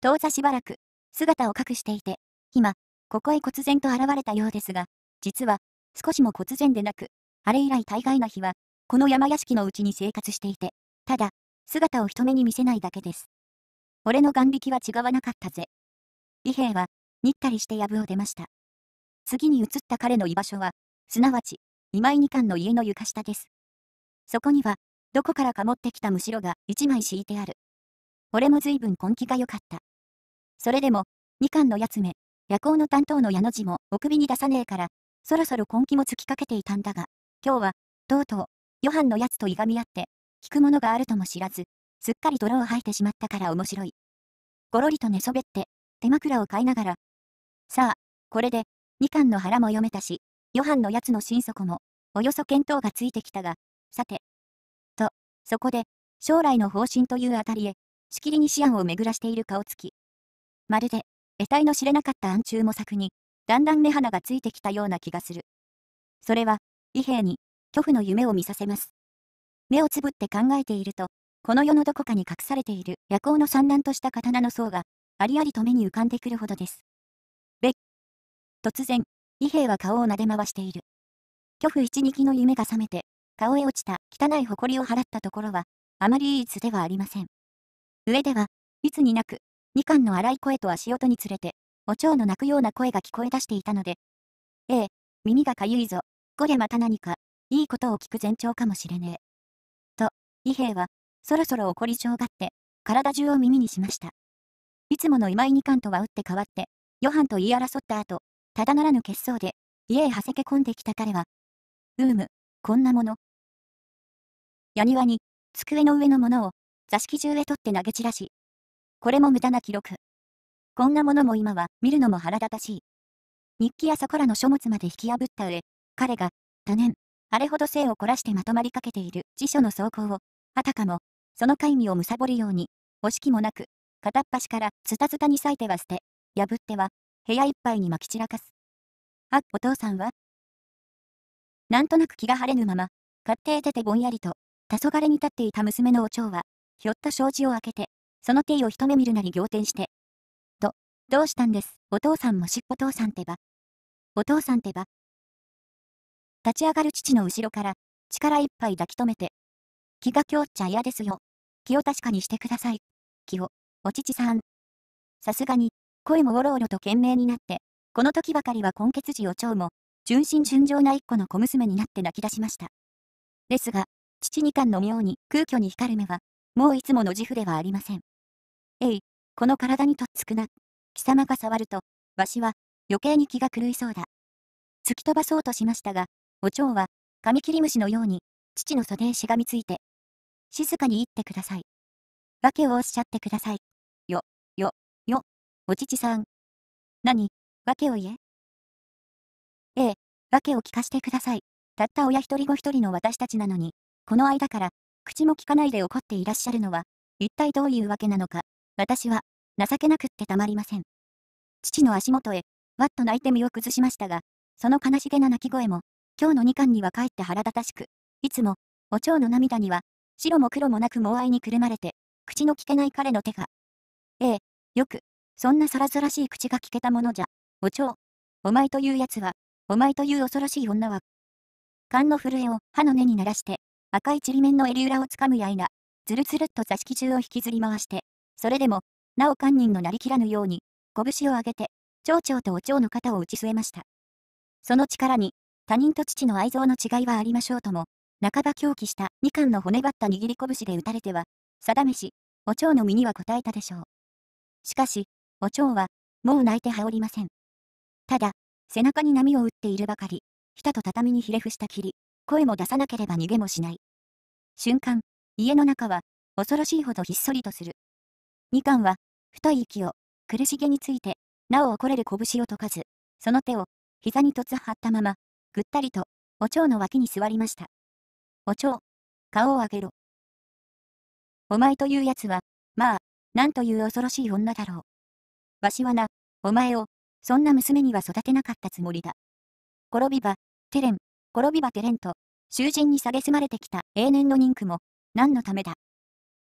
当座しばらく、姿を隠していて、今、ここへ忽然と現れたようですが、実は、少しも忽然でなく、あれ以来大概な日は、この山屋敷のうちに生活していて、ただ、姿を人目に見せないだけです。俺の眼力は違わなかったぜ。伊兵衛は、にったりして藪を出ました。次に移った彼の居場所は、すなわち、今井二冠の家の床下です。そこには、どこからか持ってきたむしろが一枚敷いてある。俺も随分根気が良かった。それでも、二冠のやつめ、夜行の担当の矢の字もお首に出さねえから、そろそろ根気もつきかけていたんだが、今日は、とうとう、ヨハンのやつといがみ合って、聞くものがあるとも知らず、すっかり泥を吐いてしまったから面白い。ごろりと寝そべって、手枕を買いながら。さあ、これで、2巻の腹も読めたし、ヨハンのやつの心底も、およそ見当がついてきたが、さて。と、そこで、将来の方針というあたりへ、しきりに思案を巡らしている顔つき。まるで、得体の知れなかった暗中模索に、だんだん目鼻がついてきたような気がする。それは、伊兵に、恐婦の夢を見させます。目をつぶって考えていると、この世のどこかに隠されている夜行の産卵とした刀の層が、ありありと目に浮かんでくるほどです。べ突然、伊兵は顔を撫で回している。巨婦一撃の夢が覚めて、顔へ落ちた汚い埃を払ったところは、あまりいい図ではありません。上では、いつになく、みかんの荒い声と足音につれて、お蝶の鳴くような声が聞こえ出していたので、ええ、耳がかゆいぞ、こりゃまた何か、いいことを聞く前兆かもしれねえ。と、伊兵は、そろそろ怒り症がって、体中を耳にしました。いつもの今井二冠とは打って変わって、ヨハンと言い争った後、ただならぬ決勝で、家へはせけ込んできた彼は、うーむ、こんなもの。矢庭に、机の上のものを、座敷中へ取って投げ散らし、これも無駄な記録。こんなものも今は見るのも腹立たしい。日記やそこらの書物まで引き破った上、彼が、多年、あれほど性を凝らしてまとまりかけている辞書の草稿を、あたかも、その戒味をむさぼるように、惜しきもなく、片っ端からズタズタに裂いては捨て、破っては、部屋いっぱいに撒き散らかす。あ、お父さんはなんとなく気が晴れぬまま、勝手へ出てぼんやりと、黄昏に立っていた娘のお蝶は、ひょっと障子を開けて、その手を一目見るなり仰天して。と、どうしたんです、お父さんもしっお父さんってば。お父さんってば。立ち上がる父の後ろから、力いっぱい抱き留めて。気が強っちゃ嫌ですよ。気を確かにしてください。気を。お父さん。さすがに、声もおろおろと懸命になって、この時ばかりは根血児お蝶も、純真純情な一個の小娘になって泣き出しました。ですが、父二冠の妙に空虚に光る目は、もういつもの自負ではありません。えい、この体にとっつくな。貴様が触ると、わしは、余計に気が狂いそうだ。突き飛ばそうとしましたが、お蝶は、カミキリムシのように、父の袖へしがみついて、静かに言ってください。訳をおっしゃってください。お父さん。何、訳を言えええ、訳を聞かしてください。たった親一人ご一人の私たちなのに、この間から、口も聞かないで怒っていらっしゃるのは、一体どういうわけなのか、私は、情けなくってたまりません。父の足元へ、わっと泣いて身を崩しましたが、その悲しげな泣き声も、今日の2巻にはかえって腹立たしく、いつも、お蝶の涙には、白も黒もなくも愛にくるまれて、口の聞けない彼の手が。ええ、よく、そんなさらずらしい口が聞けたものじゃ。お蝶。お前というやつは、お前という恐ろしい女は。勘の震えを歯の根に鳴らして、赤いちりめんの襟裏をつかむやいな、つるつるっと座敷中を引きずり回して、それでも、なお勘人のなりきらぬように、拳を上げて、蝶々とお蝶の肩を打ち据えました。その力に、他人と父の愛憎の違いはありましょうとも、半ば狂気した二貫の骨ばった握り拳で打たれては、定めし、お蝶の身には応えたでしょう。しかし、お蝶は、もう泣いて羽織りません。ただ、背中に波を打っているばかり、ひたと畳にひれ伏したきり、声も出さなければ逃げもしない。瞬間、家の中は、恐ろしいほどひっそりとする。み巻は、太い息を、苦しげについて、なお怒れる拳を解かず、その手を、膝に突張ったまま、ぐったりと、お蝶の脇に座りました。お蝶、顔を上げろ。お前というやつは、まあ、なんという恐ろしい女だろう。わしはな、お前を、そんな娘には育てなかったつもりだ。転びば、テレン、転びばテレンと、囚人に蔑まれてきた永年の人区も、何のためだ。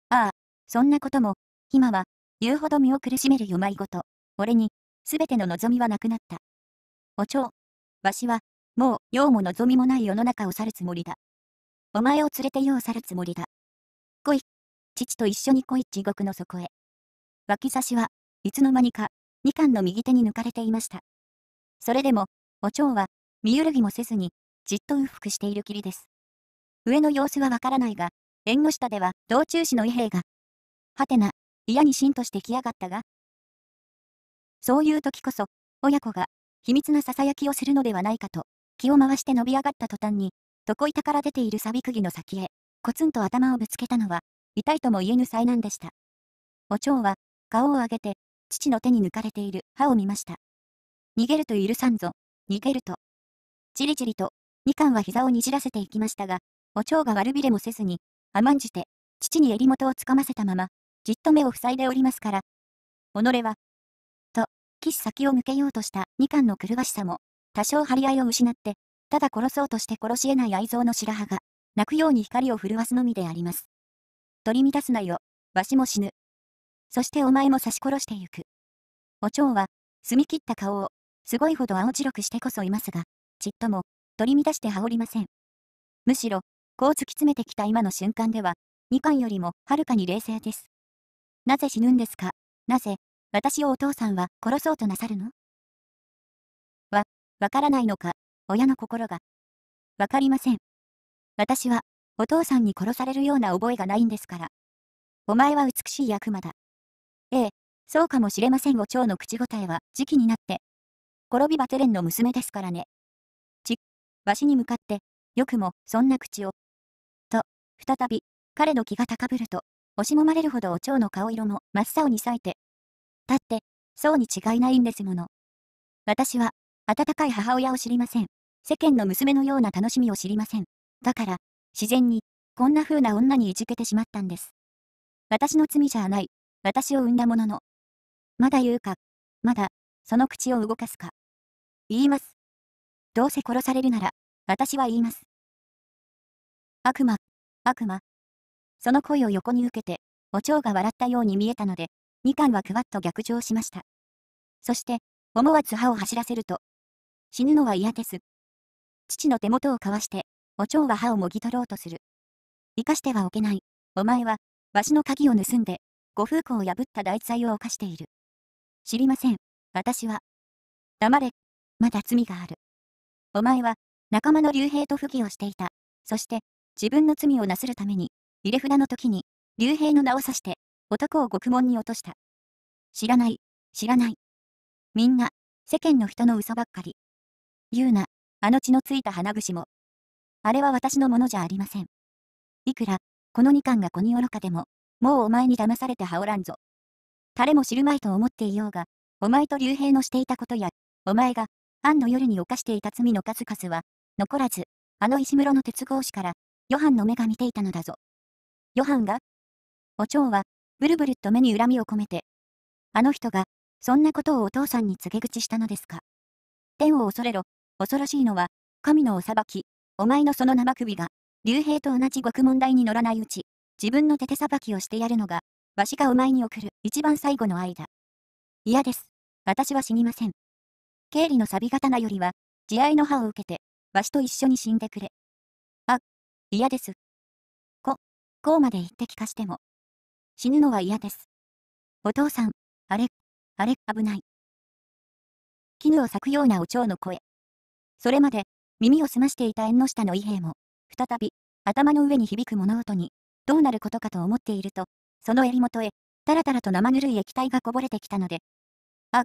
ああ、そんなことも、今は、言うほど身を苦しめるよまいごと、俺に、すべての望みはなくなった。お蝶、わしは、もう、ようも望みもない世の中を去るつもりだ。お前を連れてよう去るつもりだ。来い、父と一緒に来い地獄の底へ。脇差しは、いつの間にか、2巻の右手に抜かれていました。それでも、お蝶は、身揺るぎもせずに、じっと右伏しているきりです。上の様子はわからないが、縁の下では、道中士の異兵が、はてな、嫌にしんとしてきやがったが、そういう時こそ、親子が、秘密な囁きをするのではないかと、気を回して伸び上がった途端に、床板から出ているサビ釘の先へ、コツンと頭をぶつけたのは、痛いとも言えぬ災難でした。お蝶は、顔を上げて、父の手に抜かれている歯を見ました。逃げると許さんぞ。逃げると。じりじりと、みかんは膝をにじらせていきましたが、お蝶が悪びれもせずに、甘んじて、父に襟元をつかませたまま、じっと目を塞いでおりますから。己は、と、騎士先を抜けようとしたみかの狂わしさも、多少張り合いを失って、ただ殺そうとして殺しえない愛憎の白羽が、泣くように光を震わすのみであります。取り乱すなよ、わしも死ぬ。そしてお前も刺し殺してゆく。お蝶は、澄み切った顔を、すごいほど青白くしてこそいますが、ちっとも、取り乱して羽織りません。むしろ、こう突き詰めてきた今の瞬間では、みかんよりもはるかに冷静です。なぜ死ぬんですかなぜ、私をお父さんは殺そうとなさるのは、わからないのか、親の心が。わかりません。私は、お父さんに殺されるような覚えがないんですから。お前は美しい悪魔だ。ええ、そうかもしれませんご蝶の口答えは時期になって。転びバテレンの娘ですからね。ち、わしに向かって、よくも、そんな口を。と、再び、彼の気が高ぶると、押しもまれるほどお蝶の顔色も真っ青に咲いて。だって、そうに違いないんですもの。私は、温かい母親を知りません。世間の娘のような楽しみを知りません。だから、自然に、こんな風な女にいじけてしまったんです。私の罪じゃない、私を産んだものの。まだ言うか。まだ、その口を動かすか。言います。どうせ殺されるなら、私は言います。悪魔、悪魔。その声を横に受けて、お蝶が笑ったように見えたので、みかんはくわっと逆上しました。そして、思わず歯を走らせると、死ぬのは嫌です。父の手元をかわして、お蝶は歯をもぎ取ろうとする。生かしてはおけない。お前は、わしの鍵を盗んで、ご風庫を破った大罪を犯している。知りません。私は。黙れ。まだ罪がある。お前は、仲間の竜兵と不義をしていた。そして、自分の罪をなするために、入れ札の時に、竜兵の名を指して、男を獄門に落とした。知らない、知らない。みんな、世間の人の嘘ばっかり。言うな、あの血のついた花串も。あれは私のものじゃありません。いくら、この2巻が子に愚かでも、もうお前に騙されて羽織らんぞ。誰も知るまいと思っていようが、お前と竜兵のしていたことや、お前が、ンの夜に犯していた罪の数々は、残らず、あの石室の鉄格子から、ヨハンの目が見ていたのだぞ。ヨハンがお蝶は、ブルブルと目に恨みを込めて、あの人が、そんなことをお父さんに告げ口したのですか。天を恐れろ、恐ろしいのは、神のお裁き、お前のその生首が、竜兵と同じ獄問題に乗らないうち、自分の手手さばきをしてやるのが、わしがお前に送る一番最後の愛だ。嫌です。私は死にません。経理の錆び刀よりは、慈愛の歯を受けて、わしと一緒に死んでくれ。あ、嫌です。こ、こうまで言って聞かしても。死ぬのは嫌です。お父さん、あれ、あれ、危ない。絹を裂くようなお蝶の声。それまで、耳を澄ましていた縁の下の異兵も、再び、頭の上に響く物音に、どうなることかと思っていると、その襟元へ、たらたらと生ぬるい液体がこぼれてきたので、あ、っ。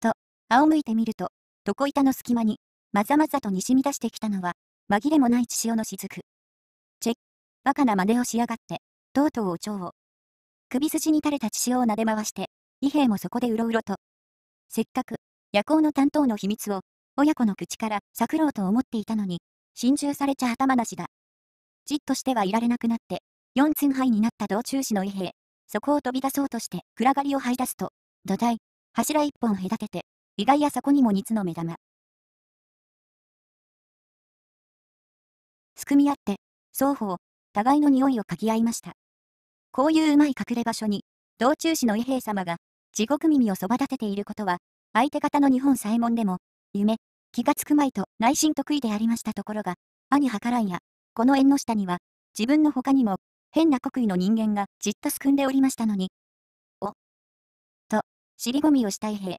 と、仰向いてみると、床板の隙間に、まざまざとにしみ出してきたのは、紛れもない血潮の雫。チェッ、バカな真似をしやがって、とうとうお蝶を。首筋に垂れた血潮を撫で回して、伊兵衛もそこでうろうろと。せっかく、夜行の担当の秘密を、親子の口からくろうと思っていたのに、心中されちゃ頭なしだ。じっとしてはいられなくなって、四寸範になった道中士の異兵。そこを飛び出そうとして暗がりを這い出すと、土台、柱一本隔てて、意外やそこにもつの目玉。すくみ合って、双方、互いの匂いを嗅ぎ合いました。こういううまい隠れ場所に、道中士の異兵様が、地獄耳をそば立てていることは、相手方の日本左衛門でも、夢、気がつくまいと内心得意でありましたところが、兄はからんや、この縁の下には、自分の他にも、変な国威の人間がじっとすくんでおりましたのに。お。と、尻込みをした伊兵。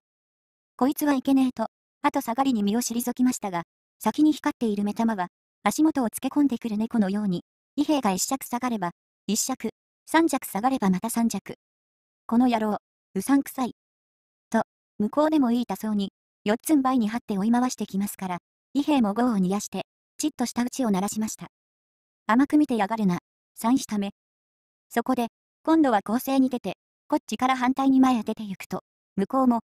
こいつはいけねえと、後下がりに身を退きましたが、先に光っている目玉は、足元をつけ込んでくる猫のように、伊兵が一尺下がれば、一尺、三尺下がればまた三尺。この野郎、うさんくさい。と、向こうでもいいたそうに、四つん這いに張って追い回してきますから、伊兵も業を煮やして、ちっとした打ちを鳴らしました。甘く見てやがるな。三日ため。そこで、今度は攻勢に出て、こっちから反対に前へ出て行くと、向こうも、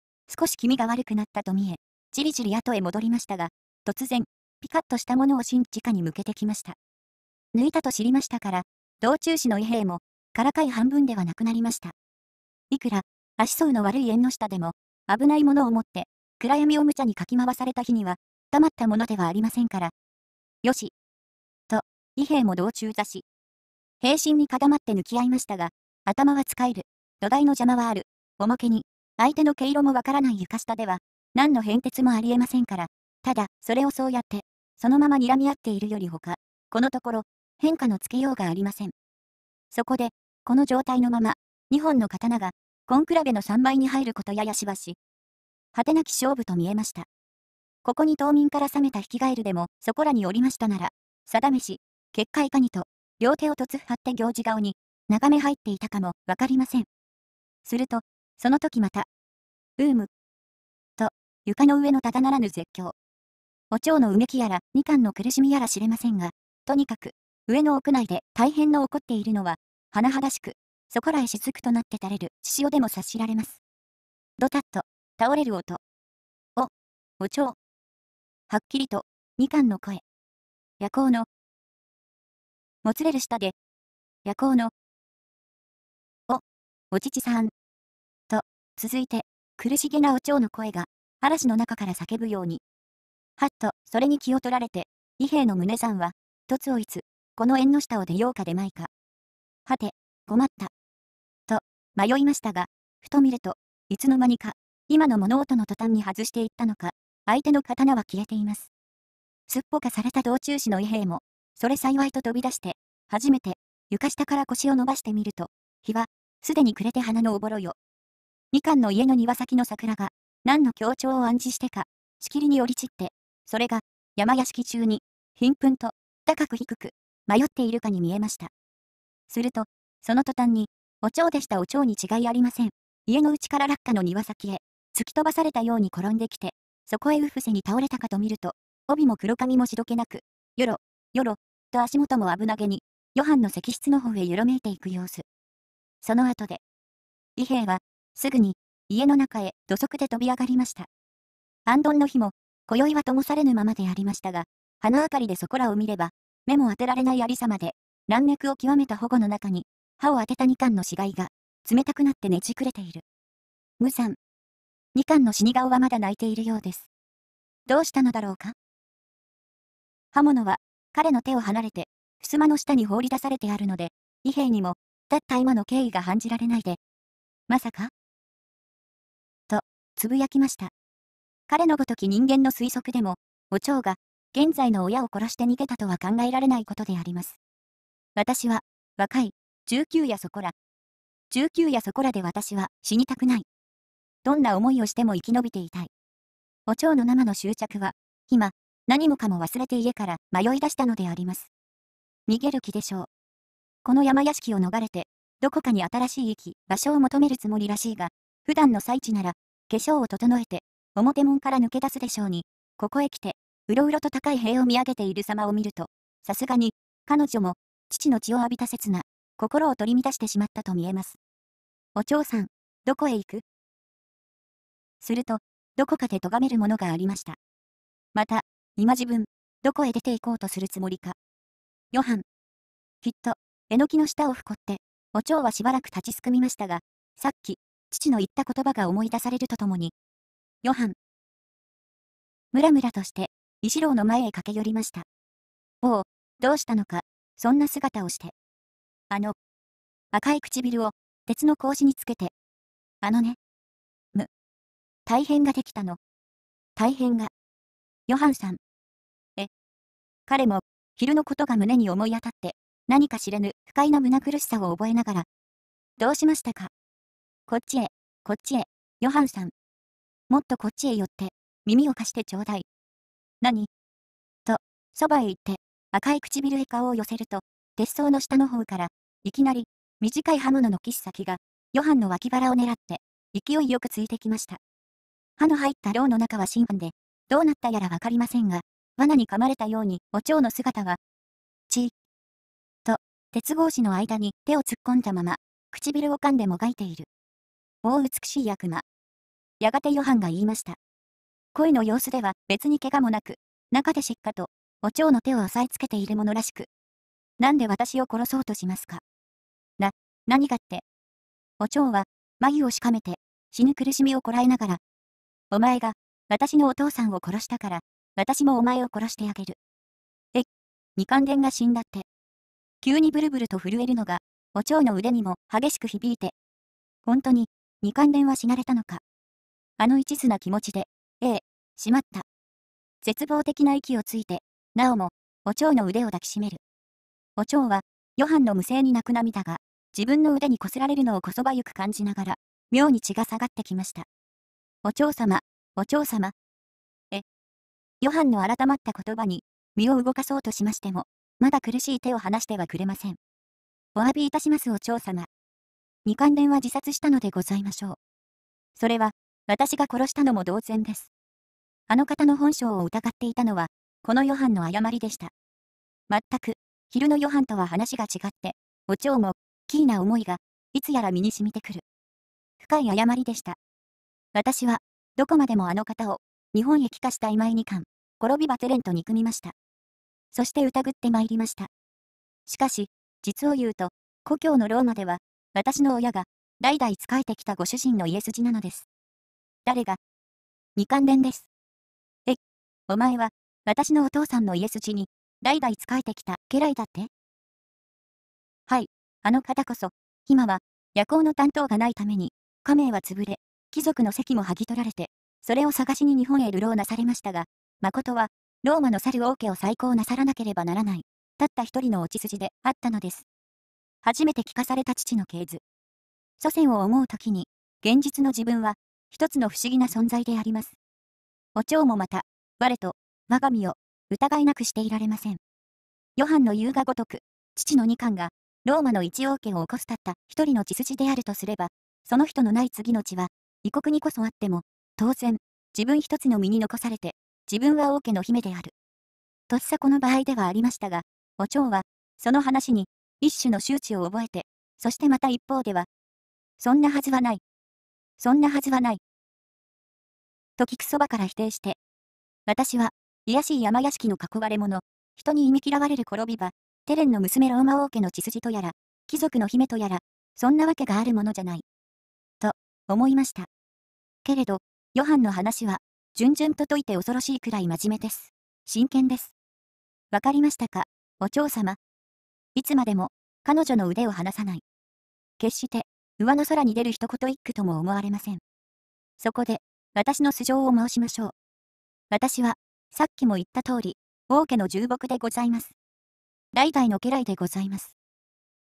少し気味が悪くなったと見え、じりじり後へ戻りましたが、突然、ピカッとしたものを新地下に向けてきました。抜いたと知りましたから、道中市の異兵も、からかい半分ではなくなりました。いくら、足相の悪い縁の下でも、危ないものを持って、暗闇を無茶にかき回された日には、黙ったものではありませんから。よし、伊兵も道中座し。平身にかまって抜き合いましたが、頭は使える。土台の邪魔はある。おもけに、相手の毛色もわからない床下では、何の変哲もありえませんから、ただ、それをそうやって、そのまま睨み合っているよりほか、このところ、変化のつけようがありません。そこで、この状態のまま、2本の刀が、コンクラベの3倍に入ることややしばし。果てなき勝負と見えました。ここに島民から冷めた引き返るでも、そこらにおりましたなら、定めし、結界いかにと、両手を突張って行事顔に、眺め入っていたかもわかりません。すると、その時また、うーむ、と、床の上のただならぬ絶叫。お蝶のうめきやら、二んの苦しみやら知れませんが、とにかく、上の屋内で大変の起こっているのは、甚だしく、そこらへ雫となって垂れる血潮でも察しられます。ドタッと、倒れる音。お、お蝶。はっきりと、二んの声。夜行のもつれる舌で、夜行の、お、お父さん、と、続いて、苦しげなお蝶の声が、嵐の中から叫ぶように。はっと、それに気を取られて、伊兵衛の胸さんは、凸をいつ、この縁の下を出ようか出まいか。はて、困った。と、迷いましたが、ふと見ると、いつの間にか、今の物音の途端に外していったのか、相手の刀は消えています。すっぽかされた道中士の伊兵も、それ幸いと飛び出して、初めて、床下から腰を伸ばしてみると、日は、すでに暮れて花のおぼろよ。みかんの家の庭先の桜が、何の強調を暗示してか、しきりに降り散って、それが、山屋敷中に、貧困と、高く低く、迷っているかに見えました。すると、その途端に、お蝶でしたお蝶に違いありません。家の内から落下の庭先へ、突き飛ばされたように転んできて、そこへうふせに倒れたかと見ると、帯も黒髪もしどけなく、よろ、よろ、と足元も危なげに、ヨハンの石室の方へゆろめいていく様子。その後で、伊兵は、すぐに、家の中へ土足で飛び上がりました。安頓の日も、今宵は灯されぬままでありましたが、花明かりでそこらを見れば、目も当てられないありさまで、乱脈を極めた保護の中に、歯を当てた2巻の死骸が、冷たくなってねじくれている。無惨。2巻の死に顔はまだ泣いているようです。どうしたのだろうか刃物は彼の手を離れて、襖の下に放り出されてあるので、伊兵にも、たった今の経緯が感じられないで。まさかと、つぶやきました。彼のごとき人間の推測でも、お蝶が、現在の親を殺して逃げたとは考えられないことであります。私は、若い、19やそこら。19やそこらで私は死にたくない。どんな思いをしても生き延びていたい。お蝶の生の執着は、今、何もかも忘れて家から迷い出したのであります。逃げる気でしょう。この山屋敷を逃れて、どこかに新しい息、場所を求めるつもりらしいが、普段の最地なら、化粧を整えて、表門から抜け出すでしょうに、ここへ来て、うろうろと高い塀を見上げている様を見ると、さすがに、彼女も、父の血を浴びた刹那、心を取り乱してしまったと見えます。お嬢さん、どこへ行くすると、どこかで咎めるものがありました。また、今自分、どこへ出て行こうとするつもりか。ヨハン。きっと、えのきの下をふこって、お蝶はしばらく立ちすくみましたが、さっき、父の言った言葉が思い出されるとともに。ヨハン。むらむらとして、石郎の前へ駆け寄りました。おお、どうしたのか、そんな姿をして。あの、赤い唇を、鉄の格子につけて。あのね。む。大変ができたの。大変が。ヨハンさん。彼も、昼のことが胸に思い当たって、何か知れぬ不快な胸苦しさを覚えながら、どうしましたかこっちへ、こっちへ、ヨハンさん。もっとこっちへ寄って、耳を貸してちょうだい。何と、そばへ行って、赤い唇へ顔を寄せると、鉄層の下の方から、いきなり、短い刃物の切っ先が、ヨハンの脇腹を狙って、勢いよくついてきました。歯の入った牢の中は審判で、どうなったやらわかりませんが、罠に噛まれたように、お蝶の姿は、ち、と、鉄格子の間に手を突っ込んだまま、唇を噛んでもがいている。おお美しい悪魔。やがてヨハンが言いました。恋の様子では別に怪我もなく、中でしっかと、お蝶の手を押さえつけているものらしく。なんで私を殺そうとしますかな、何がって。お蝶は、眉をしかめて、死ぬ苦しみをこらえながら、お前が、私のお父さんを殺したから、私もお前を殺してあげる。え、二冠伝が死んだって。急にブルブルと震えるのが、お蝶の腕にも激しく響いて。本当に、二冠伝は死なれたのか。あの一途な気持ちで、ええ、しまった。絶望的な息をついて、なおも、お蝶の腕を抱きしめる。お蝶は、ヨハンの無声に泣く涙が、自分の腕にこすられるのをこそばゆく感じながら、妙に血が下がってきました。お蝶様、お蝶様、ヨハンの改まった言葉に、身を動かそうとしましても、まだ苦しい手を離してはくれません。お詫びいたしますお嬢様。二関連は自殺したのでございましょう。それは、私が殺したのも同然です。あの方の本性を疑っていたのは、このヨハンの誤りでした。全く、昼のヨハンとは話が違って、お蝶も、キーな思いが、いつやら身に染みてくる。深い誤りでした。私は、どこまでもあの方を、日本へ帰化した今井に感、滅びバテレンと憎みました。そして疑ってまいりました。しかし、実を言うと、故郷のローマでは、私の親が、代々仕えてきたご主人の家筋なのです。誰が二冠連です。え、お前は、私のお父さんの家筋に、代々仕えてきた家来だってはい、あの方こそ、今は、夜行の担当がないために、家名は潰れ、貴族の席も剥ぎ取られて、それを探しに日本へ流浪なされましたが、誠は、ローマの猿王家を再興なさらなければならない、たった一人の落ち筋であったのです。初めて聞かされた父の系図。祖先を思う時に、現実の自分は、一つの不思議な存在であります。お蝶もまた、我と、我が身を、疑いなくしていられません。ヨハンの言うがごとく、父の二冠が、ローマの一王家を起こすたった一人の血筋であるとすれば、その人のない次の血は、異国にこそあっても、当然、自分一つの身に残されて、自分は王家の姫である。とっさこの場合ではありましたが、お蝶は、その話に、一種の周知を覚えて、そしてまた一方では、そんなはずはない。そんなはずはない。と聞くそばから否定して、私は、癒しい山屋敷の囲われ者、人に忌み嫌われる転び場、テレンの娘ローマ王家の血筋とやら、貴族の姫とやら、そんなわけがあるものじゃない。と、思いました。けれど、ヨハンの話は、順々と解いて恐ろしいくらい真面目です。真剣です。わかりましたか、お嬢様。いつまでも、彼女の腕を離さない。決して、上の空に出る一言一句とも思われません。そこで、私の素性を申しましょう。私は、さっきも言った通り、王家の重木でございます。代々の家来でございます。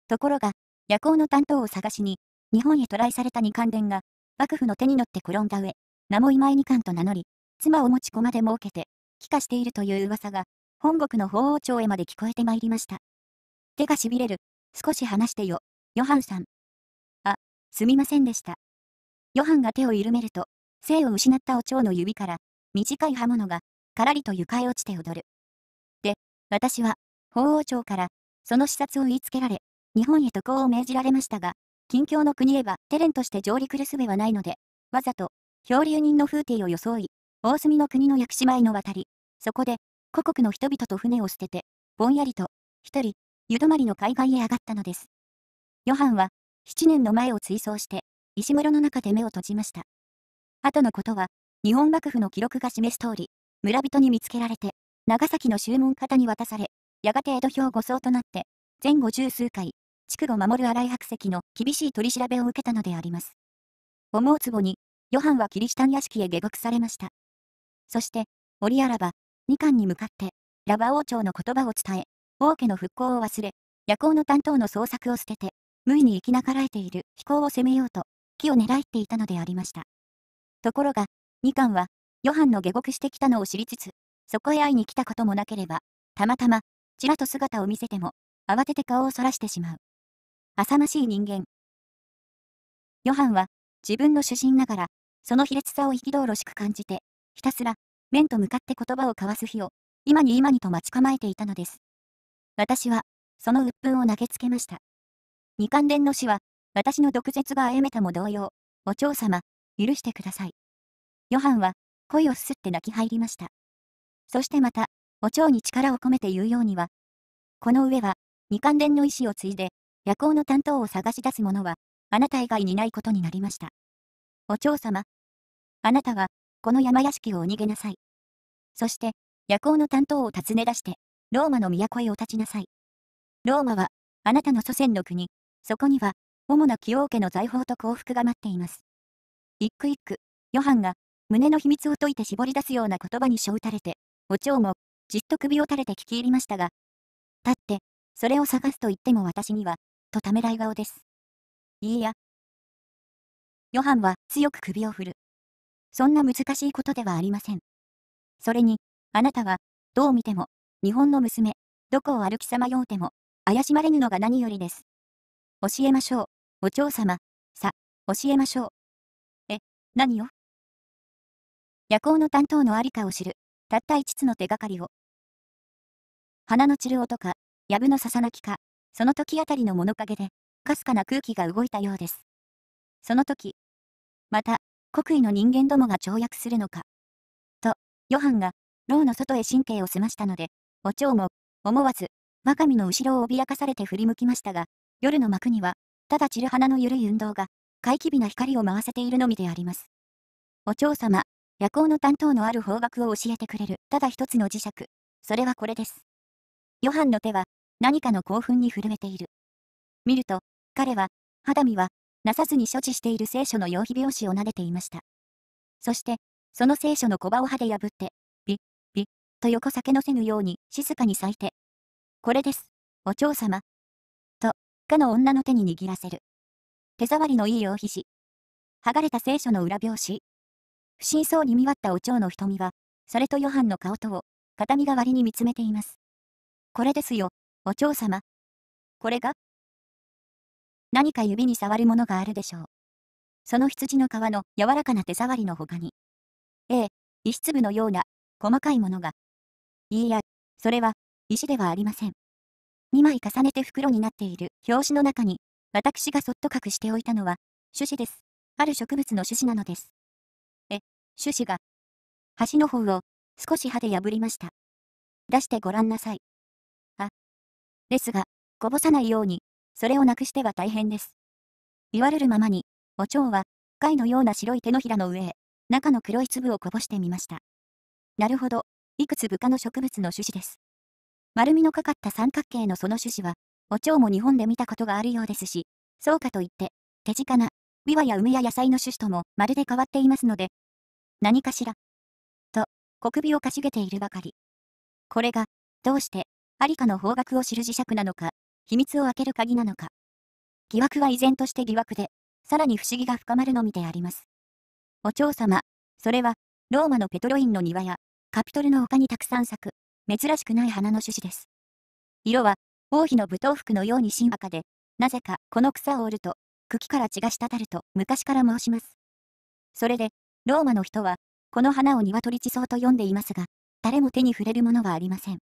ところが、夜行の担当を探しに、日本へ渡来された二冠連が、幕府の手に乗って転んだ上、名も今井二冠と名乗り、妻を持ち込まで設けて、帰化しているという噂が、本国の法王朝へまで聞こえてまいりました。手がしびれる。少し話してよ、ヨハンさん。あ、すみませんでした。ヨハンが手を緩めると、生を失ったお蝶の指から、短い刃物が、からりと床へ落ちて踊る。で、私は、法王朝から、その視察を言いつけられ、日本へ渡航を命じられましたが、近況の国へは、テレンとして上陸する術はないので、わざと、漂流人の風景を装い、大隅の国の屋久島への渡り、そこで、故国の人々と船を捨てて、ぼんやりと、一人、湯泊まりの海岸へ上がったのです。ヨハンは、7年の前を追走して、石室の中で目を閉じました。後のことは、日本幕府の記録が示す通り、村人に見つけられて、長崎の宗門方に渡され、やがて江戸兵護送となって、前後十数回、地区を守る新井白石の厳しい取り調べを受けたのであります。思うつぼに、ヨハンはキリシタン屋敷へ下獄されました。そして、折あらば、二巻に向かって、ラバ王朝の言葉を伝え、王家の復興を忘れ、夜行の担当の捜索を捨てて、無意に生きなからえている飛行を攻めようと、木を狙いっていたのでありました。ところが、二巻は、ヨハンの下獄してきたのを知りつつ、そこへ会いに来たこともなければ、たまたま、ちらと姿を見せても、慌てて顔をそらしてしまう。浅ましい人間。ヨハンは、自分の主人ながら、その卑劣さを憤ろしく感じて、ひたすら、面と向かって言葉を交わす日を、今に今にと待ち構えていたのです。私は、その鬱憤を投げつけました。二冠伝の死は、私の毒舌があやめたも同様、お嬢様、許してください。ヨハンは、声をすすって泣き入りました。そしてまた、お蝶に力を込めて言うようには、この上は、二冠伝の意志を継いで、夜行の担当を探し出す者は、あなた以外にないことになりました。お嬢様、あなたは、この山屋敷をお逃げなさい。そして、夜行の担当を訪ね出して、ローマの都へお立ちなさい。ローマは、あなたの祖先の国、そこには、主な清王家の財宝と幸福が待っています。一句一句、ヨハンが、胸の秘密を解いて絞り出すような言葉に背を垂れて、お蝶も、じっと首を垂れて聞き入りましたが、立って、それを探すと言っても私には、とためらい顔です。いいや。ヨハンは強く首を振る。そんな難しいことではありません。それに、あなたは、どう見ても、日本の娘、どこを歩きさまようても、怪しまれぬのが何よりです。教えましょう、お嬢様、さ、教えましょう。え、何を夜行の担当のありかを知る、たった5つの手がかりを。花の散る音か、藪のささなきか、その時あたりの物陰で、かすかな空気が動いたようです。その時、また、国威の人間どもが跳躍するのか。と、ヨハンが、牢の外へ神経を澄ましたので、お蝶も、思わず、我が身の後ろを脅かされて振り向きましたが、夜の幕には、ただ散る花の緩い運動が、怪奇美な光を回せているのみであります。お蝶様、夜行の担当のある方角を教えてくれる、ただ一つの磁石。それはこれです。ヨハンの手は、何かの興奮に震えている。見ると、彼は、肌身は、なさずに所持している聖書の用皮拍紙を撫でていました。そして、その聖書の小葉を歯で破って、ビッ、ビッ、と横酒のせぬように静かに咲いて、これです、お嬢様。と、かの女の手に握らせる。手触りのいい用皮紙。剥がれた聖書の裏拍子。不審そうに見割ったお蝶の瞳は、それとヨハンの顔とを、片身代わりに見つめています。これですよ、お嬢様。これが、何か指に触るものがあるでしょう。その羊の皮の柔らかな手触りの他に、ええ、石粒のような細かいものが。いいや、それは石ではありません。2枚重ねて袋になっている表紙の中に、私がそっと隠しておいたのは、種子です。ある植物の種子なのです。え、種子が、端の方を少し歯で破りました。出してごらんなさい。あ、ですが、こぼさないようにそれをなくしては大変です。言われるままに、お蝶は、貝のような白い手のひらの上へ、中の黒い粒をこぼしてみました。なるほど、いくつ部下の植物の種子です。丸みのかかった三角形のその種子は、お蝶も日本で見たことがあるようですし、そうかといって、手近な、ビワや梅や野菜の種子ともまるで変わっていますので、何かしら、と、小首をかしげているばかり。これが、どうして、ありかの方角を知る磁石なのか、秘密を開ける鍵なのか。疑惑は依然として疑惑で、さらに不思議が深まるのみであります。お嬢様、それは、ローマのペトロインの庭や、カピトルの丘にたくさん咲く、珍しくない花の種子です。色は、王妃の舞踏服のように新赤で、なぜかこの草を折ると、茎から血が滴ると昔から申します。それで、ローマの人は、この花を鶏地層と呼んでいますが、誰も手に触れるものがありません。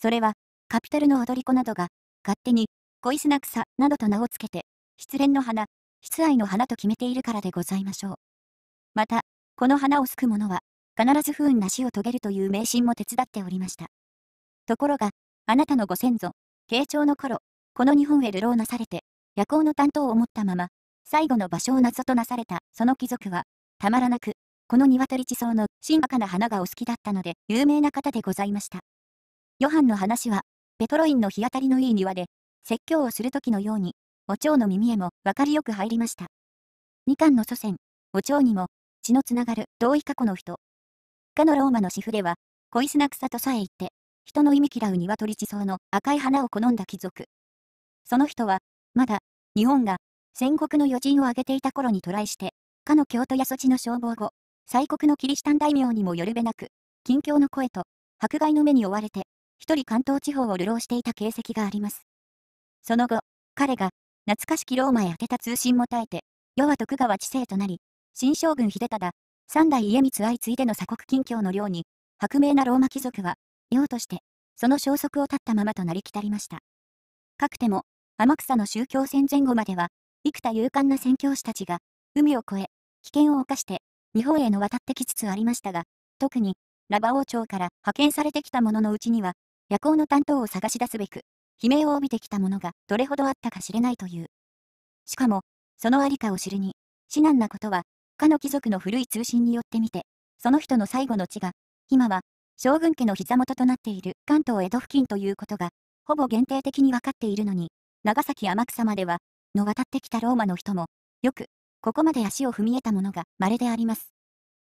それは、カピタルの踊り子などが、勝手に、恋砂草などと名をつけて、失恋の花、失愛の花と決めているからでございましょう。また、この花をすく者は、必ず不運な死を遂げるという迷信も手伝っておりました。ところが、あなたのご先祖、慶長の頃、この日本へ流浪なされて、夜行の担当を持ったまま、最後の場所を謎となされたその貴族は、たまらなく、この鶏地層の新馬な花がお好きだったので、有名な方でございました。ヨハンの話は、ペトロインの日当たりのいい庭で、説教をする時のように、お蝶の耳へも分かりよく入りました。二巻の祖先、お蝶にも、血のつながる遠い過去の人。かのローマの詩譜では、恋砂草とさえ言って、人の意味嫌う鶏地層の赤い花を好んだ貴族。その人は、まだ、日本が、戦国の余人を挙げていた頃に渡来して、かの京都やそちの消防後、西国のキリシタン大名にもよるべなく、近況の声と、迫害の目に追われて、一人関東地方を流浪していた形跡があります。その後、彼が、懐かしきローマへ宛てた通信も耐えて、世は徳川治世となり、新将軍秀忠、三代家光相次いでの鎖国近況の領に、薄明なローマ貴族は、世として、その消息を絶ったままとなりきたりました。かくても、天草の宗教戦前後までは、幾多勇敢な宣教師たちが、海を越え、危険を冒して、日本への渡ってきつつありましたが、特に、ラバ王朝から派遣されてきた者のうちには、夜行の担当を探し出すべく、悲鳴を帯びてきたものがどれほどあったか知れないという。しかも、そのありかを知るに、至難なことは、かの貴族の古い通信によってみて、その人の最後の地が、今は、将軍家の膝元となっている関東江戸付近ということが、ほぼ限定的に分かっているのに、長崎天草までは、の渡ってきたローマの人も、よく、ここまで足を踏み得たものが稀であります。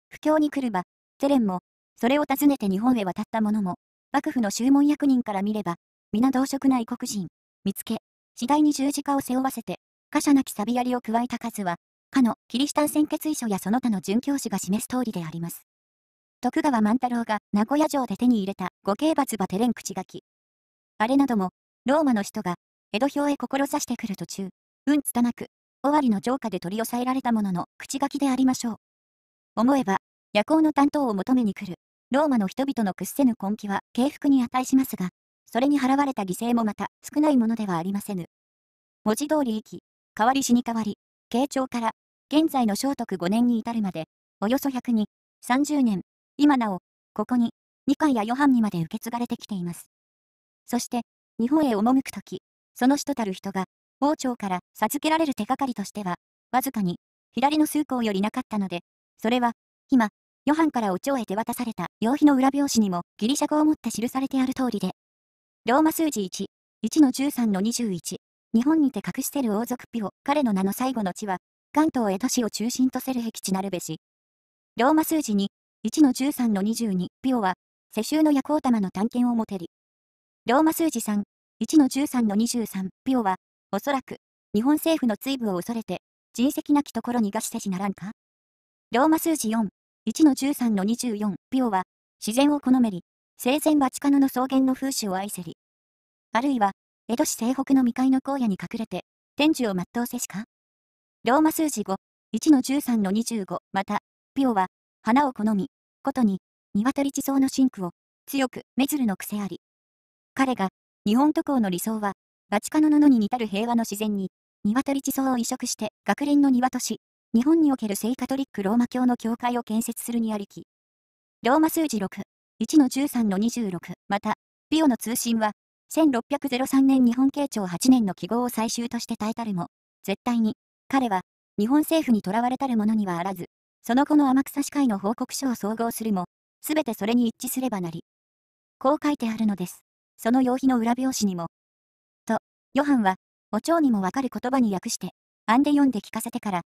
不況に来るば、ゼレンも、それを訪ねて日本へ渡った者も、幕府の宗門役人から見れば、皆同色な異国人、見つけ、次第に十字架を背負わせて、貨車なき錆びりを加えた数は、かのキリシタン鮮血遺書やその他の殉教師が示す通りであります。徳川万太郎が名古屋城で手に入れた五刑罰バテレン口書き。あれなども、ローマの人が、江戸表へ志してくる途中、うんつたなく、尾張の城下で取り押さえられたものの口書きでありましょう。思えば、夜行の担当を求めに来るローマの人々の屈せぬ根気は敬服に値しますが、それに払われた犠牲もまた少ないものではありませぬ。文字通り生き、変わり死に変わり、慶長から現在の聖徳5年に至るまで、およそ100に、30年、今なお、ここに、二回やヨハンにまで受け継がれてきています。そして、日本へ赴くとき、その人たる人が、王朝から授けられる手がかりとしては、わずかに、左の数項よりなかったので、それは、今、ヨハンからオチへ手渡された、用碑の裏表紙にも、ギリシャ語をもって記されてある通りで、ローマ数字1、1の13の21、日本にて隠してる王族ピオ、彼の名の最後の地は、関東へ都市を中心とせる僻地なるべし。ローマ数字2、1の13の22、ピオは、世襲の夜行玉の探検をもてり。ローマ数字3、1の13の23、ピオは、おそらく、日本政府の追部を恐れて、人跡なきところに餓死せしならんかローマ数字4、1-13-24ピオは、自然を好めり、生前バチカノの草原の風刺を愛せり。あるいは、江戸市西北の未開の荒野に隠れて、天寿を全うせしかローマ数字5、1-13-25ののまた、ピオは、花を好み、ことに、鶏地層の真空を、強く、目ずるの癖あり。彼が、日本渡航の理想は、バチカノの野に似たる平和の自然に、鶏地層を移植して、学連の庭とし、日本における聖カトリックローマ教の教会を建設するにありき。ローマ数字6、1の13の26、また、ビオの通信は、1603年日本慶長8年の記号を最終として耐えたるも、絶対に、彼は、日本政府にとらわれたるものにはあらず、その後の天草司会の報告書を総合するも、すべてそれに一致すればなり。こう書いてあるのです。その用紙の裏表紙にも。と、ヨハンは、お蝶にもわかる言葉に訳して、あんで読んで聞かせてから、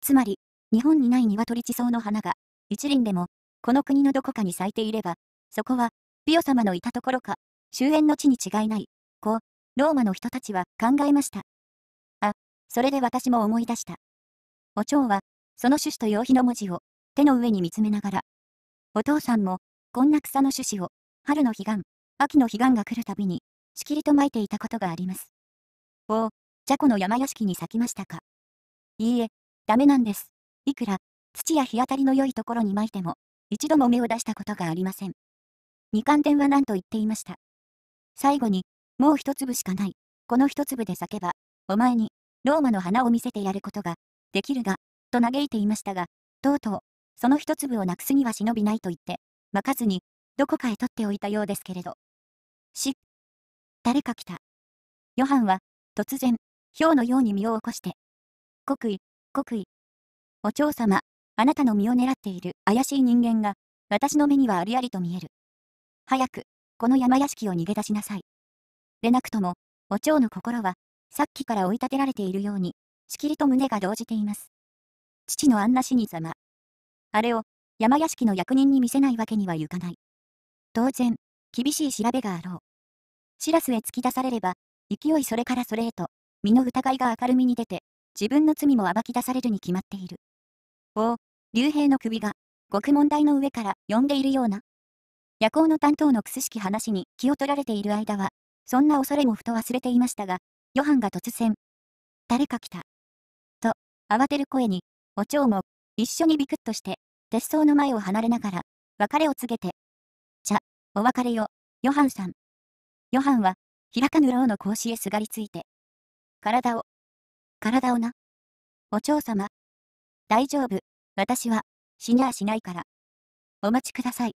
つまり、日本にない鶏地層の花が、一輪でも、この国のどこかに咲いていれば、そこは、ビオ様のいたところか、終焉の地に違いない、こう、ローマの人たちは考えました。あ、それで私も思い出した。お蝶は、その種子と陽皮の文字を、手の上に見つめながら。お父さんも、こんな草の種子を、春の彼岸、秋の彼岸が来るたびに、しきりと撒いていたことがあります。おお、じゃの山屋敷に咲きましたか。いいえ、ダメなんです。いくら、土や日当たりの良いところに撒いても、一度も芽を出したことがありません。二冠天は何と言っていました。最後に、もう一粒しかない。この一粒で咲けば、お前に、ローマの花を見せてやることが、できるが、と嘆いていましたが、とうとう、その一粒をなくすには忍びないと言って、まかずに、どこかへ取っておいたようですけれど。し、誰か来た。ヨハンは、突然、ひょうのように身を起こして、刻意、刻意。お蝶様、あなたの身を狙っている怪しい人間が、私の目にはありありと見える。早く、この山屋敷を逃げ出しなさい。でなくとも、お蝶の心は、さっきから追い立てられているように、しきりと胸が動じています。父のあんな死にざま。あれを、山屋敷の役人に見せないわけにはいかない。当然、厳しい調べがあろう。しらすへ突き出されれば、勢いそれからそれへと、身の疑いが明るみに出て、自分の罪も暴き出されるに決まっている。おお、竜兵の首が、獄問題の上から呼んでいるような。夜行の担当のくすしき話に気を取られている間は、そんな恐れもふと忘れていましたが、ヨハンが突然、誰か来た。と、慌てる声に、お蝶も、一緒にビクッとして、鉄装の前を離れながら、別れを告げて、じゃ、お別れよ、ヨハンさん。ヨハンは、開かぬ牢の格子へすがりついて、体を体をな。お嬢様。大丈夫。私は、死にゃあしないから。お待ちください。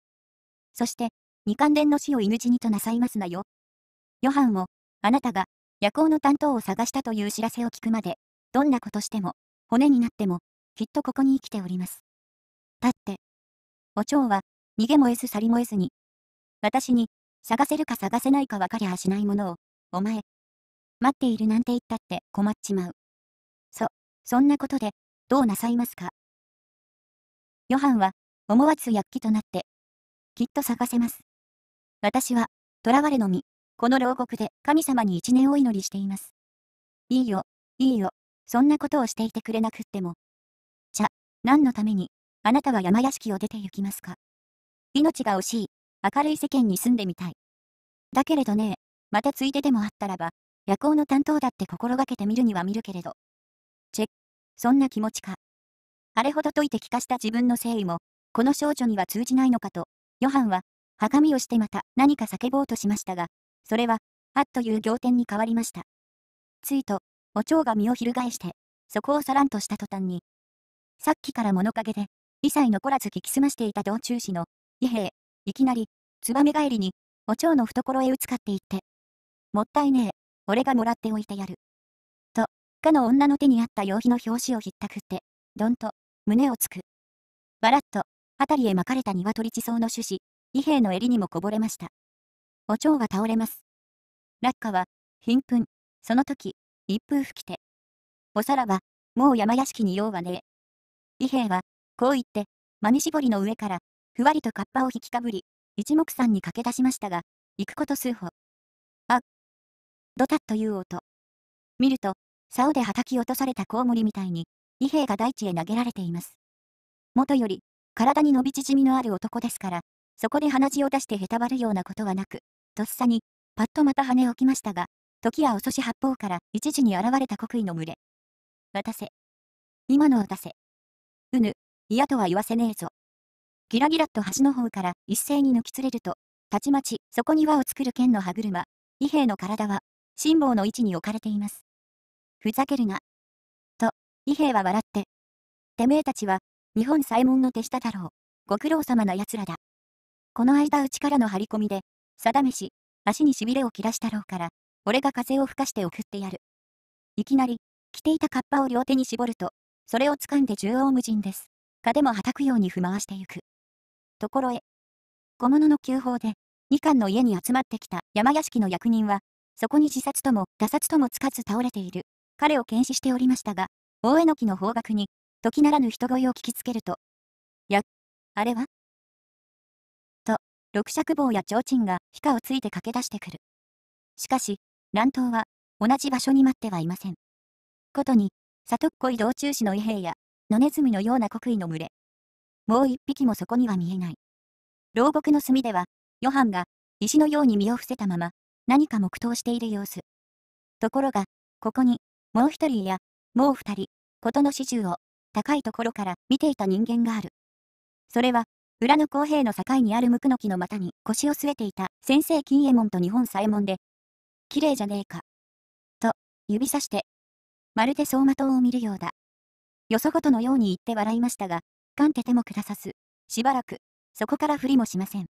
そして、二関連の死を犬死にとなさいますなよ。ヨハンを、あなたが、夜行の担当を探したという知らせを聞くまで、どんなことしても、骨になっても、きっとここに生きております。だって。お蝶は、逃げもえず去りもえずに。私に、探せるか探せないか分かりゃしないものを、お前。待っているなんて言ったって困っちまう。そんなことで、どうなさいますかヨハンは、思わず躍起となって、きっと探せます。私は、囚われの身、この牢獄で神様に一年お祈りしています。いいよ、いいよ、そんなことをしていてくれなくっても。じゃ、何のために、あなたは山屋敷を出て行きますか命が惜しい、明るい世間に住んでみたい。だけれどねまたついででもあったらば、夜行の担当だって心がけてみるには見るけれど、そんな気持ちか。あれほど解いて聞かした自分の誠意も、この少女には通じないのかと、ヨハンは、はかみをしてまた何か叫ぼうとしましたが、それは、あっという仰天に変わりました。ついと、お蝶が身を翻して、そこをさらんとした途端に、さっきから物陰で、一切残らず聞き澄ましていた道中士の、伊兵衛、いきなり、つばめ返りに、お蝶の懐へうつかっていって、もったいねえ、俺がもらっておいてやる。かの女の手にあった用皮の表紙をひったくって、どんと、胸をつく。ばらっと、辺りへ巻かれた鶏地層の種子、伊兵の襟にもこぼれました。お蝶が倒れます。落下は、貧困、その時、一風吹きて。おさらは、もう山屋敷に用はねえ。伊兵は、こう言って、豆絞りの上から、ふわりとカッパを引きかぶり、一目散に駆け出しましたが、行くこと数歩。あ、ドタッという音。見ると、竿で叩き落とされたコウモリみたいに、伊兵が大地へ投げられています。もとより、体に伸び縮みのある男ですから、そこで鼻血を出してへたばるようなことはなく、とっさに、パッとまた羽を置きましたが、時や遅し八方から一時に現れた国威の群れ。渡せ。今のを渡せ。うぬ、嫌とは言わせねえぞ。ギラギラっと橋の方から一斉に抜き連れると、たちまちそこに輪を作る剣の歯車、伊兵の体は、辛抱の位置に置かれています。ふざけるな。と、伊兵は笑って。てめえたちは、日本左衛門の手下だろう。ご苦労様な奴らだ。この間うちからの張り込みで、定めし、足にしびれを切らしたろうから、俺が風を吹かして送ってやる。いきなり、着ていたカッパを両手に絞ると、それを掴んで縦横無尽です。蚊でもはたくように踏まわしてゆく。ところへ、小物の急報で、二巻の家に集まってきた山屋敷の役人は、そこに自殺とも、打殺ともつかず倒れている彼を検視しておりましたが、大榎の方角に、時ならぬ人声を聞きつけると、や、あれはと、六尺棒や提灯がひかをついて駆け出してくる。しかし、乱闘は、同じ場所に待ってはいません。ことに、里っこい道中市の異兵や、野ネズミのような国威の群れ。もう一匹もそこには見えない。牢獄の隅では、ヨハンが、石のように身を伏せたまま、何か黙祷している様子。ところが、ここに、もう一人いや、もう二人、ことの始終を、高いところから見ていた人間がある。それは、裏の公平の境にあるムクノキの股に腰を据えていた先生金右衛門と日本左衛門で、綺麗じゃねえか。と、指さして、まるで走馬灯を見るようだ。よそごとのように言って笑いましたが、かんてても下さす。しばらく、そこから振りもしません。